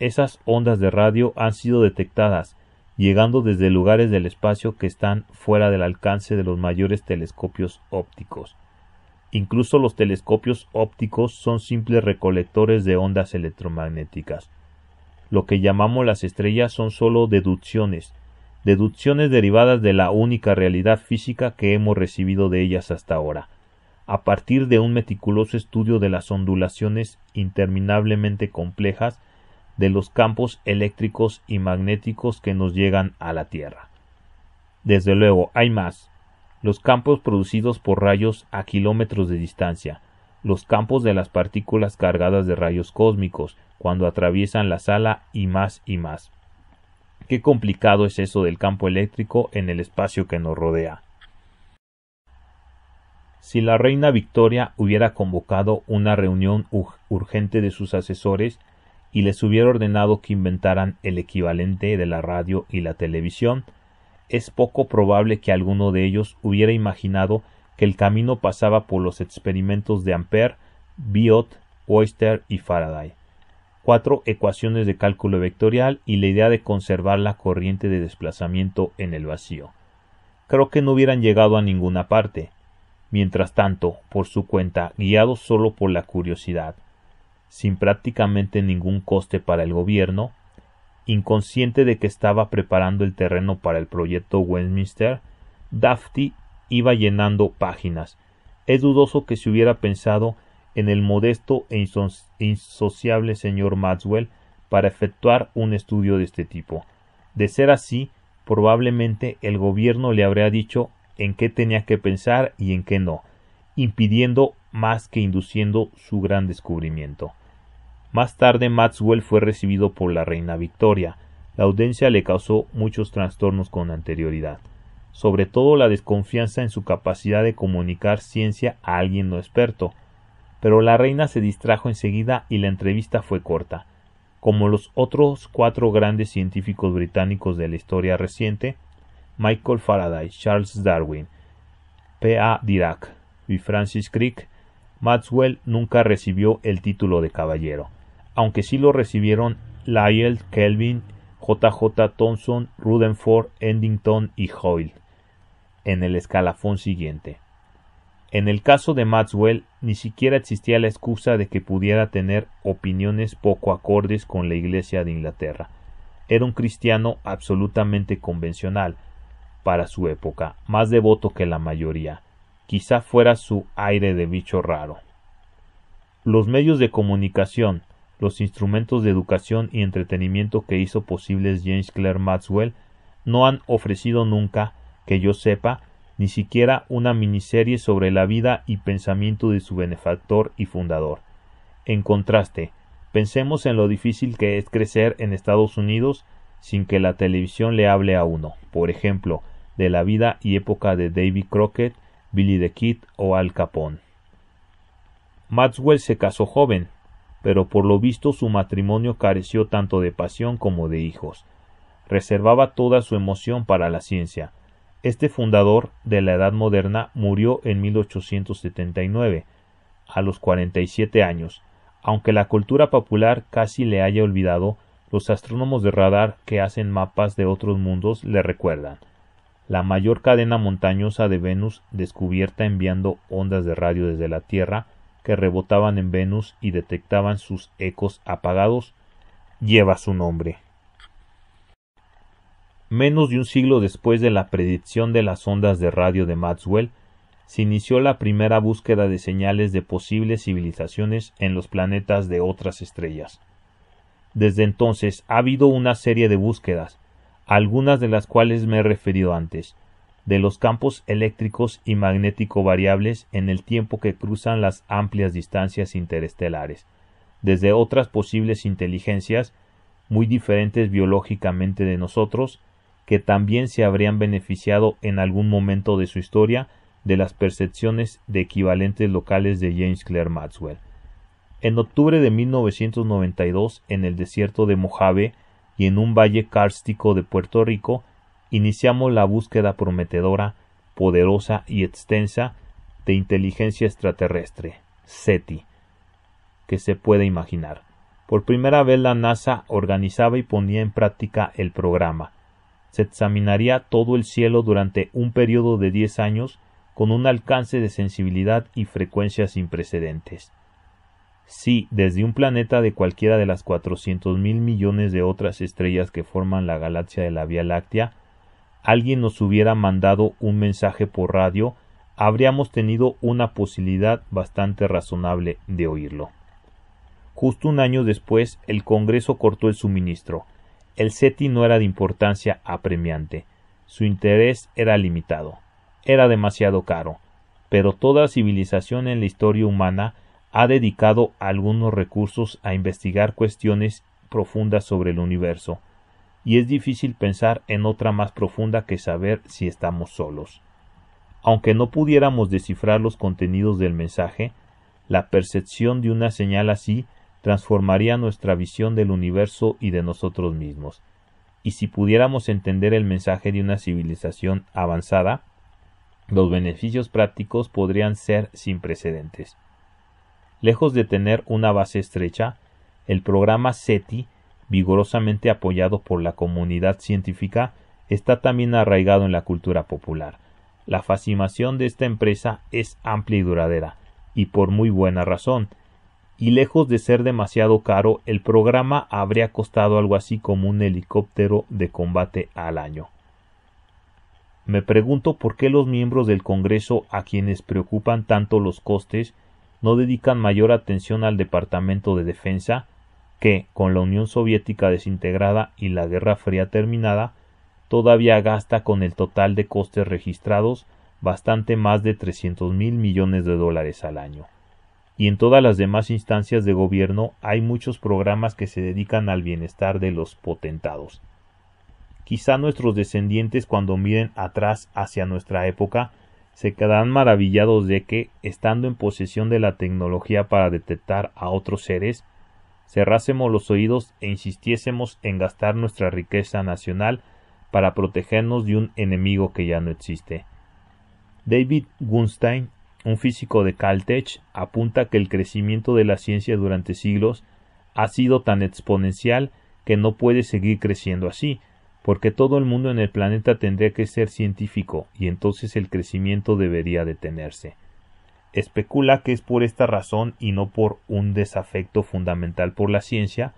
Esas ondas de radio han sido detectadas llegando desde lugares del espacio que están fuera del alcance de los mayores telescopios ópticos. Incluso los telescopios ópticos son simples recolectores de ondas electromagnéticas. Lo que llamamos las estrellas son solo deducciones, deducciones derivadas de la única realidad física que hemos recibido de ellas hasta ahora, a partir de un meticuloso estudio de las ondulaciones interminablemente complejas de los campos eléctricos y magnéticos que nos llegan a la Tierra. Desde luego, hay más. Los campos producidos por rayos a kilómetros de distancia, los campos de las partículas cargadas de rayos cósmicos cuando atraviesan la sala y más y más. Qué complicado es eso del campo eléctrico en el espacio que nos rodea. Si la reina Victoria hubiera convocado una reunión urgente de sus asesores, y les hubiera ordenado que inventaran el equivalente de la radio y la televisión, es poco probable que alguno de ellos hubiera imaginado que el camino pasaba por los experimentos de Ampere, Biot, Oyster y Faraday. Cuatro ecuaciones de cálculo vectorial y la idea de conservar la corriente de desplazamiento en el vacío. Creo que no hubieran llegado a ninguna parte. Mientras tanto, por su cuenta, guiados solo por la curiosidad, sin prácticamente ningún coste para el gobierno, inconsciente de que estaba preparando el terreno para el proyecto Westminster, Dafty iba llenando páginas. Es dudoso que se hubiera pensado en el modesto e insociable señor Maxwell para efectuar un estudio de este tipo. De ser así, probablemente el gobierno le habría dicho en qué tenía que pensar y en qué no, impidiendo más que induciendo su gran descubrimiento. Más tarde Maxwell fue recibido por la reina Victoria. La audiencia le causó muchos trastornos con anterioridad, sobre todo la desconfianza en su capacidad de comunicar ciencia a alguien no experto. Pero la reina se distrajo enseguida y la entrevista fue corta. Como los otros cuatro grandes científicos británicos de la historia reciente, Michael Faraday, Charles Darwin, P. A. Dirac y Francis Crick, Maxwell nunca recibió el título de caballero, aunque sí lo recibieron Lyell, Kelvin, JJ Thompson, Rudenford, Endington y Hoyle en el escalafón siguiente. En el caso de Maxwell, ni siquiera existía la excusa de que pudiera tener opiniones poco acordes con la Iglesia de Inglaterra. Era un cristiano absolutamente convencional para su época, más devoto que la mayoría, quizá fuera su aire de bicho raro. Los medios de comunicación, los instrumentos de educación y entretenimiento que hizo posibles James Clerk Maxwell no han ofrecido nunca, que yo sepa, ni siquiera una miniserie sobre la vida y pensamiento de su benefactor y fundador. En contraste, pensemos en lo difícil que es crecer en Estados Unidos sin que la televisión le hable a uno, por ejemplo, de la vida y época de David Crockett Billy the Kid o Al Capone. Maxwell se casó joven, pero por lo visto su matrimonio careció tanto de pasión como de hijos. Reservaba toda su emoción para la ciencia. Este fundador de la Edad Moderna murió en 1879, a los 47 años. Aunque la cultura popular casi le haya olvidado, los astrónomos de radar que hacen mapas de otros mundos le recuerdan la mayor cadena montañosa de Venus descubierta enviando ondas de radio desde la Tierra que rebotaban en Venus y detectaban sus ecos apagados, lleva su nombre. Menos de un siglo después de la predicción de las ondas de radio de Maxwell, se inició la primera búsqueda de señales de posibles civilizaciones en los planetas de otras estrellas. Desde entonces ha habido una serie de búsquedas, algunas de las cuales me he referido antes, de los campos eléctricos y magnético variables en el tiempo que cruzan las amplias distancias interestelares, desde otras posibles inteligencias muy diferentes biológicamente de nosotros, que también se habrían beneficiado en algún momento de su historia de las percepciones de equivalentes locales de James Clerk Maxwell. En octubre de 1992, en el desierto de Mojave, y en un valle kárstico de Puerto Rico, iniciamos la búsqueda prometedora, poderosa y extensa de inteligencia extraterrestre, SETI, que se puede imaginar. Por primera vez la NASA organizaba y ponía en práctica el programa. Se examinaría todo el cielo durante un periodo de 10 años con un alcance de sensibilidad y frecuencia sin precedentes. Si desde un planeta de cualquiera de las 400 mil millones de otras estrellas que forman la galaxia de la Vía Láctea, alguien nos hubiera mandado un mensaje por radio, habríamos tenido una posibilidad bastante razonable de oírlo. Justo un año después, el Congreso cortó el suministro. El SETI no era de importancia apremiante. Su interés era limitado. Era demasiado caro. Pero toda civilización en la historia humana ha dedicado algunos recursos a investigar cuestiones profundas sobre el universo, y es difícil pensar en otra más profunda que saber si estamos solos. Aunque no pudiéramos descifrar los contenidos del mensaje, la percepción de una señal así transformaría nuestra visión del universo y de nosotros mismos. Y si pudiéramos entender el mensaje de una civilización avanzada, los beneficios prácticos podrían ser sin precedentes. Lejos de tener una base estrecha, el programa SETI, vigorosamente apoyado por la comunidad científica, está también arraigado en la cultura popular. La fascinación de esta empresa es amplia y duradera, y por muy buena razón. Y lejos de ser demasiado caro, el programa habría costado algo así como un helicóptero de combate al año. Me pregunto por qué los miembros del Congreso a quienes preocupan tanto los costes no dedican mayor atención al Departamento de Defensa, que, con la Unión Soviética desintegrada y la Guerra Fría terminada, todavía gasta con el total de costes registrados bastante más de 300 mil millones de dólares al año. Y en todas las demás instancias de gobierno hay muchos programas que se dedican al bienestar de los potentados. Quizá nuestros descendientes cuando miren atrás hacia nuestra época se quedarán maravillados de que, estando en posesión de la tecnología para detectar a otros seres, cerrásemos los oídos e insistiésemos en gastar nuestra riqueza nacional para protegernos de un enemigo que ya no existe. David Gunstein, un físico de Caltech, apunta que el crecimiento de la ciencia durante siglos ha sido tan exponencial que no puede seguir creciendo así, porque todo el mundo en el planeta tendría que ser científico y entonces el crecimiento debería detenerse. Especula que es por esta razón y no por un desafecto fundamental por la ciencia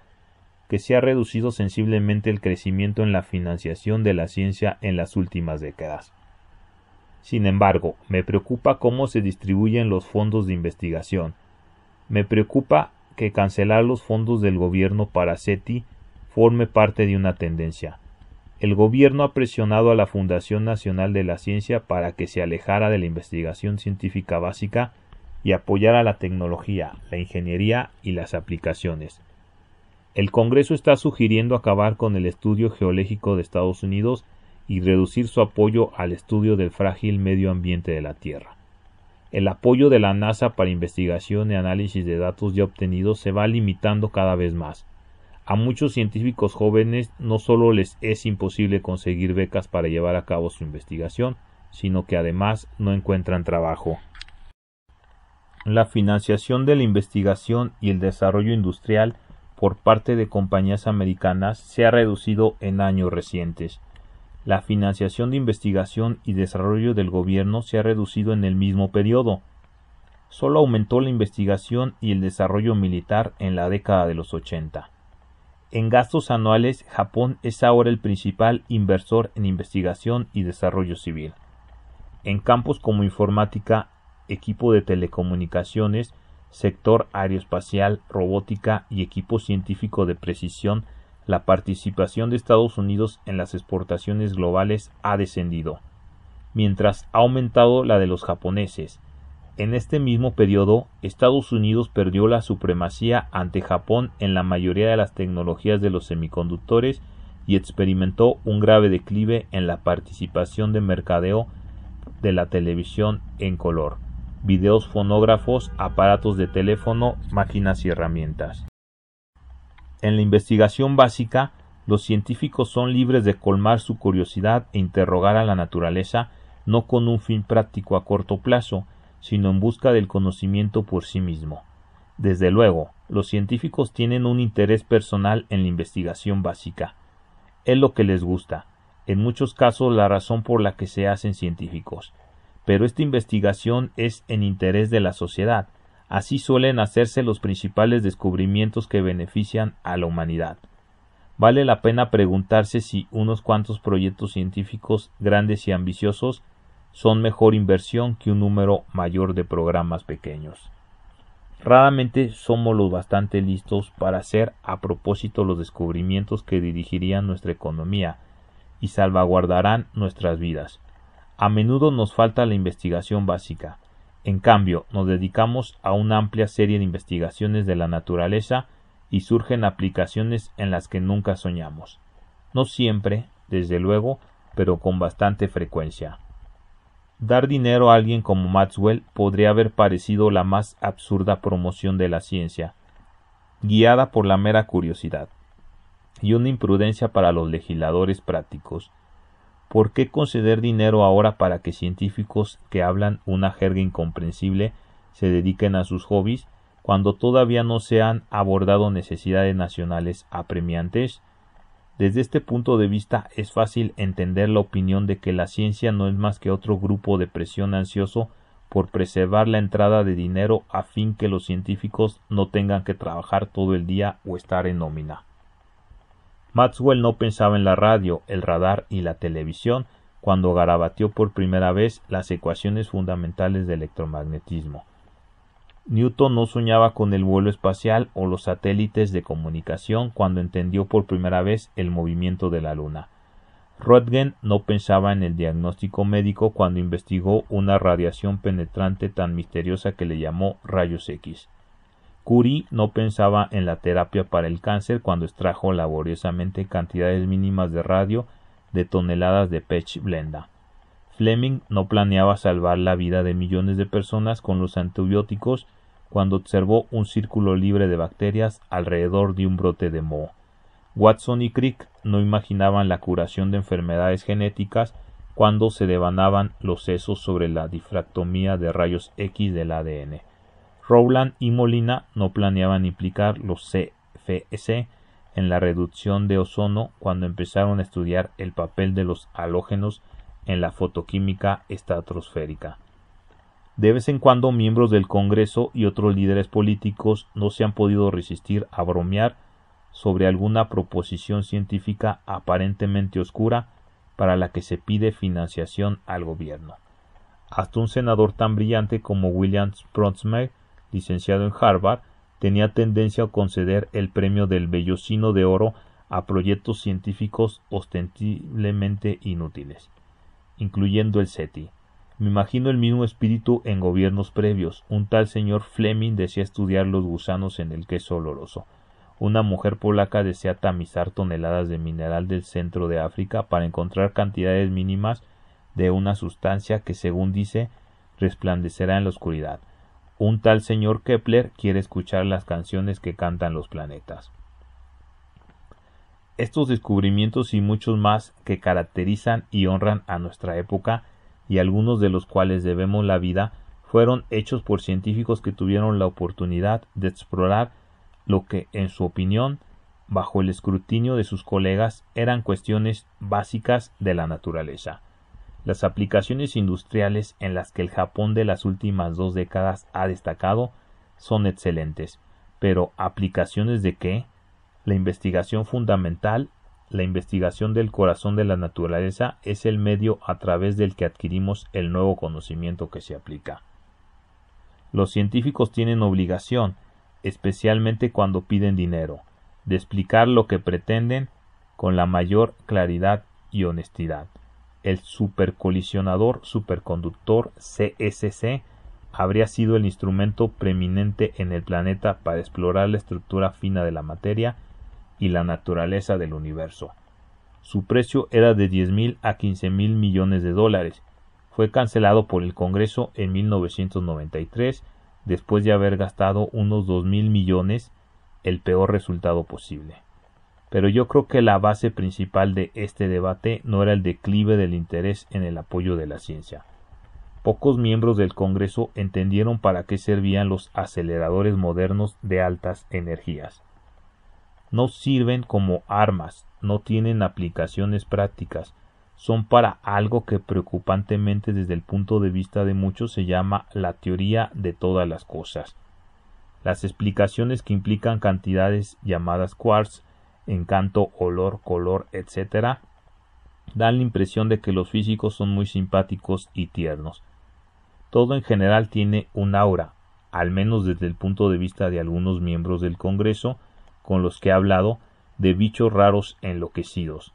que se ha reducido sensiblemente el crecimiento en la financiación de la ciencia en las últimas décadas. Sin embargo, me preocupa cómo se distribuyen los fondos de investigación. Me preocupa que cancelar los fondos del gobierno para SETI forme parte de una tendencia el gobierno ha presionado a la Fundación Nacional de la Ciencia para que se alejara de la investigación científica básica y apoyara la tecnología, la ingeniería y las aplicaciones. El Congreso está sugiriendo acabar con el estudio geológico de Estados Unidos y reducir su apoyo al estudio del frágil medio ambiente de la Tierra. El apoyo de la NASA para investigación y análisis de datos ya obtenidos se va limitando cada vez más. A muchos científicos jóvenes no solo les es imposible conseguir becas para llevar a cabo su investigación, sino que además no encuentran trabajo. La financiación de la investigación y el desarrollo industrial por parte de compañías americanas se ha reducido en años recientes. La financiación de investigación y desarrollo del gobierno se ha reducido en el mismo periodo. Solo aumentó la investigación y el desarrollo militar en la década de los 80. En gastos anuales, Japón es ahora el principal inversor en investigación y desarrollo civil. En campos como informática, equipo de telecomunicaciones, sector aeroespacial, robótica y equipo científico de precisión, la participación de Estados Unidos en las exportaciones globales ha descendido, mientras ha aumentado la de los japoneses, en este mismo periodo, Estados Unidos perdió la supremacía ante Japón en la mayoría de las tecnologías de los semiconductores y experimentó un grave declive en la participación de mercadeo de la televisión en color, videos fonógrafos, aparatos de teléfono, máquinas y herramientas. En la investigación básica, los científicos son libres de colmar su curiosidad e interrogar a la naturaleza no con un fin práctico a corto plazo, sino en busca del conocimiento por sí mismo. Desde luego, los científicos tienen un interés personal en la investigación básica. Es lo que les gusta, en muchos casos la razón por la que se hacen científicos. Pero esta investigación es en interés de la sociedad. Así suelen hacerse los principales descubrimientos que benefician a la humanidad. Vale la pena preguntarse si unos cuantos proyectos científicos grandes y ambiciosos son mejor inversión que un número mayor de programas pequeños. Raramente somos los bastante listos para hacer a propósito los descubrimientos que dirigirían nuestra economía y salvaguardarán nuestras vidas. A menudo nos falta la investigación básica. En cambio, nos dedicamos a una amplia serie de investigaciones de la naturaleza y surgen aplicaciones en las que nunca soñamos. No siempre, desde luego, pero con bastante frecuencia. Dar dinero a alguien como Maxwell podría haber parecido la más absurda promoción de la ciencia, guiada por la mera curiosidad, y una imprudencia para los legisladores prácticos. ¿Por qué conceder dinero ahora para que científicos que hablan una jerga incomprensible se dediquen a sus hobbies cuando todavía no se han abordado necesidades nacionales apremiantes? Desde este punto de vista es fácil entender la opinión de que la ciencia no es más que otro grupo de presión ansioso por preservar la entrada de dinero a fin que los científicos no tengan que trabajar todo el día o estar en nómina. Maxwell no pensaba en la radio, el radar y la televisión cuando garabateó por primera vez las ecuaciones fundamentales del electromagnetismo. Newton no soñaba con el vuelo espacial o los satélites de comunicación cuando entendió por primera vez el movimiento de la Luna. Röntgen no pensaba en el diagnóstico médico cuando investigó una radiación penetrante tan misteriosa que le llamó rayos X. Curie no pensaba en la terapia para el cáncer cuando extrajo laboriosamente cantidades mínimas de radio de toneladas de pech blenda. Fleming no planeaba salvar la vida de millones de personas con los antibióticos cuando observó un círculo libre de bacterias alrededor de un brote de moho. Watson y Crick no imaginaban la curación de enfermedades genéticas cuando se devanaban los sesos sobre la difractomía de rayos X del ADN. Rowland y Molina no planeaban implicar los CFS en la reducción de ozono cuando empezaron a estudiar el papel de los halógenos en la fotoquímica estratosférica. De vez en cuando miembros del Congreso y otros líderes políticos no se han podido resistir a bromear sobre alguna proposición científica aparentemente oscura para la que se pide financiación al gobierno. Hasta un senador tan brillante como William Protzmer, licenciado en Harvard, tenía tendencia a conceder el premio del Bellocino de Oro a proyectos científicos ostensiblemente inútiles, incluyendo el SETI, me imagino el mismo espíritu en gobiernos previos. Un tal señor Fleming desea estudiar los gusanos en el queso oloroso. Una mujer polaca desea tamizar toneladas de mineral del centro de África para encontrar cantidades mínimas de una sustancia que, según dice, resplandecerá en la oscuridad. Un tal señor Kepler quiere escuchar las canciones que cantan los planetas. Estos descubrimientos y muchos más que caracterizan y honran a nuestra época y algunos de los cuales debemos la vida, fueron hechos por científicos que tuvieron la oportunidad de explorar lo que, en su opinión, bajo el escrutinio de sus colegas, eran cuestiones básicas de la naturaleza. Las aplicaciones industriales en las que el Japón de las últimas dos décadas ha destacado son excelentes, pero ¿aplicaciones de qué? La investigación fundamental la investigación del corazón de la naturaleza es el medio a través del que adquirimos el nuevo conocimiento que se aplica. Los científicos tienen obligación, especialmente cuando piden dinero, de explicar lo que pretenden con la mayor claridad y honestidad. El supercolisionador superconductor CSC habría sido el instrumento preeminente en el planeta para explorar la estructura fina de la materia y la naturaleza del universo. Su precio era de 10 mil a 15 mil millones de dólares. Fue cancelado por el Congreso en 1993 después de haber gastado unos 2 mil millones, el peor resultado posible. Pero yo creo que la base principal de este debate no era el declive del interés en el apoyo de la ciencia. Pocos miembros del Congreso entendieron para qué servían los aceleradores modernos de altas energías. No sirven como armas, no tienen aplicaciones prácticas, son para algo que preocupantemente desde el punto de vista de muchos se llama la teoría de todas las cosas. Las explicaciones que implican cantidades llamadas quarks, encanto, olor, color, etc., dan la impresión de que los físicos son muy simpáticos y tiernos. Todo en general tiene un aura, al menos desde el punto de vista de algunos miembros del Congreso, con los que he hablado de bichos raros enloquecidos,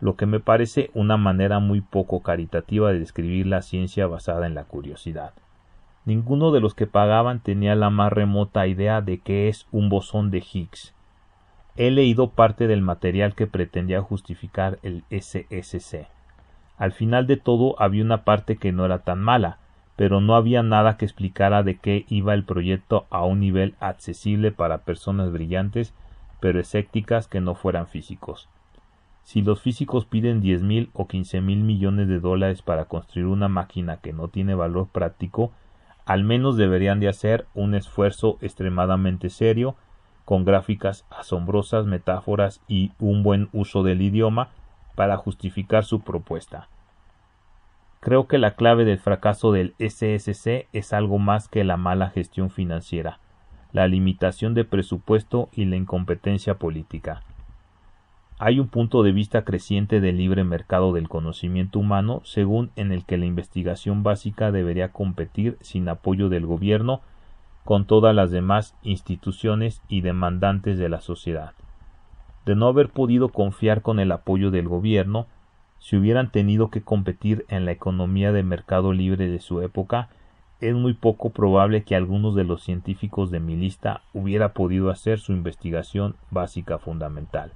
lo que me parece una manera muy poco caritativa de describir la ciencia basada en la curiosidad. Ninguno de los que pagaban tenía la más remota idea de qué es un bosón de Higgs. He leído parte del material que pretendía justificar el SSC. Al final de todo había una parte que no era tan mala, pero no había nada que explicara de qué iba el proyecto a un nivel accesible para personas brillantes pero escépticas que no fueran físicos. Si los físicos piden diez mil o quince mil millones de dólares para construir una máquina que no tiene valor práctico, al menos deberían de hacer un esfuerzo extremadamente serio, con gráficas asombrosas, metáforas y un buen uso del idioma para justificar su propuesta. Creo que la clave del fracaso del SSC es algo más que la mala gestión financiera, la limitación de presupuesto y la incompetencia política. Hay un punto de vista creciente del libre mercado del conocimiento humano, según en el que la investigación básica debería competir sin apoyo del gobierno con todas las demás instituciones y demandantes de la sociedad. De no haber podido confiar con el apoyo del gobierno, si hubieran tenido que competir en la economía de mercado libre de su época, es muy poco probable que algunos de los científicos de mi lista hubiera podido hacer su investigación básica fundamental.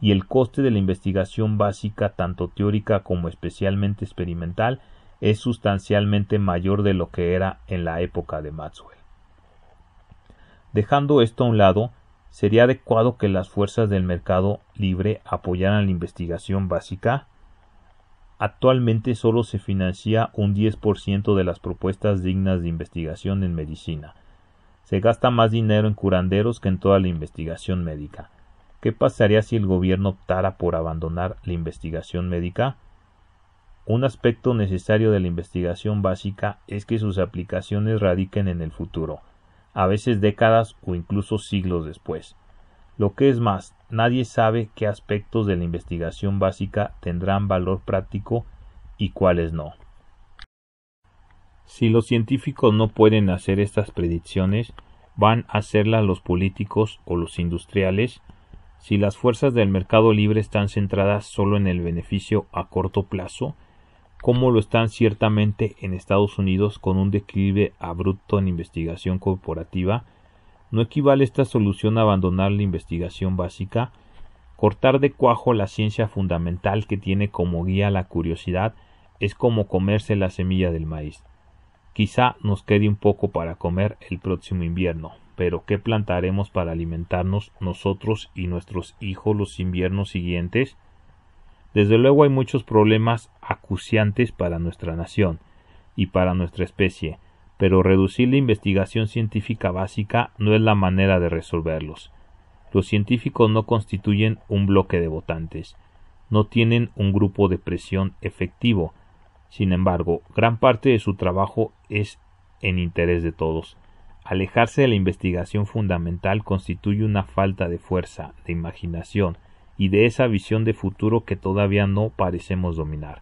Y el coste de la investigación básica tanto teórica como especialmente experimental es sustancialmente mayor de lo que era en la época de Maxwell. Dejando esto a un lado, sería adecuado que las fuerzas del mercado libre apoyaran la investigación básica Actualmente solo se financia un 10% de las propuestas dignas de investigación en medicina. Se gasta más dinero en curanderos que en toda la investigación médica. ¿Qué pasaría si el gobierno optara por abandonar la investigación médica? Un aspecto necesario de la investigación básica es que sus aplicaciones radiquen en el futuro, a veces décadas o incluso siglos después. Lo que es más, nadie sabe qué aspectos de la investigación básica tendrán valor práctico y cuáles no. Si los científicos no pueden hacer estas predicciones, van a hacerlas los políticos o los industriales si las fuerzas del mercado libre están centradas solo en el beneficio a corto plazo, como lo están ciertamente en Estados Unidos con un declive abrupto en investigación corporativa no equivale esta solución a abandonar la investigación básica, cortar de cuajo la ciencia fundamental que tiene como guía la curiosidad es como comerse la semilla del maíz. Quizá nos quede un poco para comer el próximo invierno, pero ¿qué plantaremos para alimentarnos nosotros y nuestros hijos los inviernos siguientes? Desde luego hay muchos problemas acuciantes para nuestra nación y para nuestra especie, pero reducir la investigación científica básica no es la manera de resolverlos. Los científicos no constituyen un bloque de votantes, no tienen un grupo de presión efectivo. Sin embargo, gran parte de su trabajo es en interés de todos. Alejarse de la investigación fundamental constituye una falta de fuerza, de imaginación y de esa visión de futuro que todavía no parecemos dominar.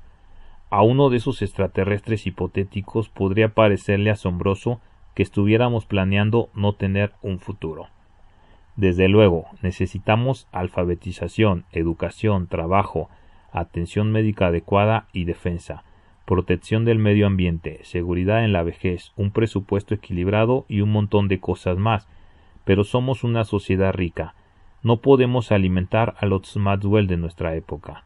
A uno de esos extraterrestres hipotéticos podría parecerle asombroso que estuviéramos planeando no tener un futuro. Desde luego, necesitamos alfabetización, educación, trabajo, atención médica adecuada y defensa, protección del medio ambiente, seguridad en la vejez, un presupuesto equilibrado y un montón de cosas más. Pero somos una sociedad rica. No podemos alimentar a los Maxwell de nuestra época.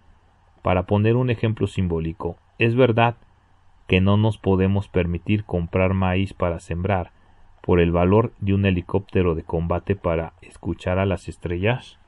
Para poner un ejemplo simbólico, es verdad que no nos podemos permitir comprar maíz para sembrar por el valor de un helicóptero de combate para escuchar a las estrellas.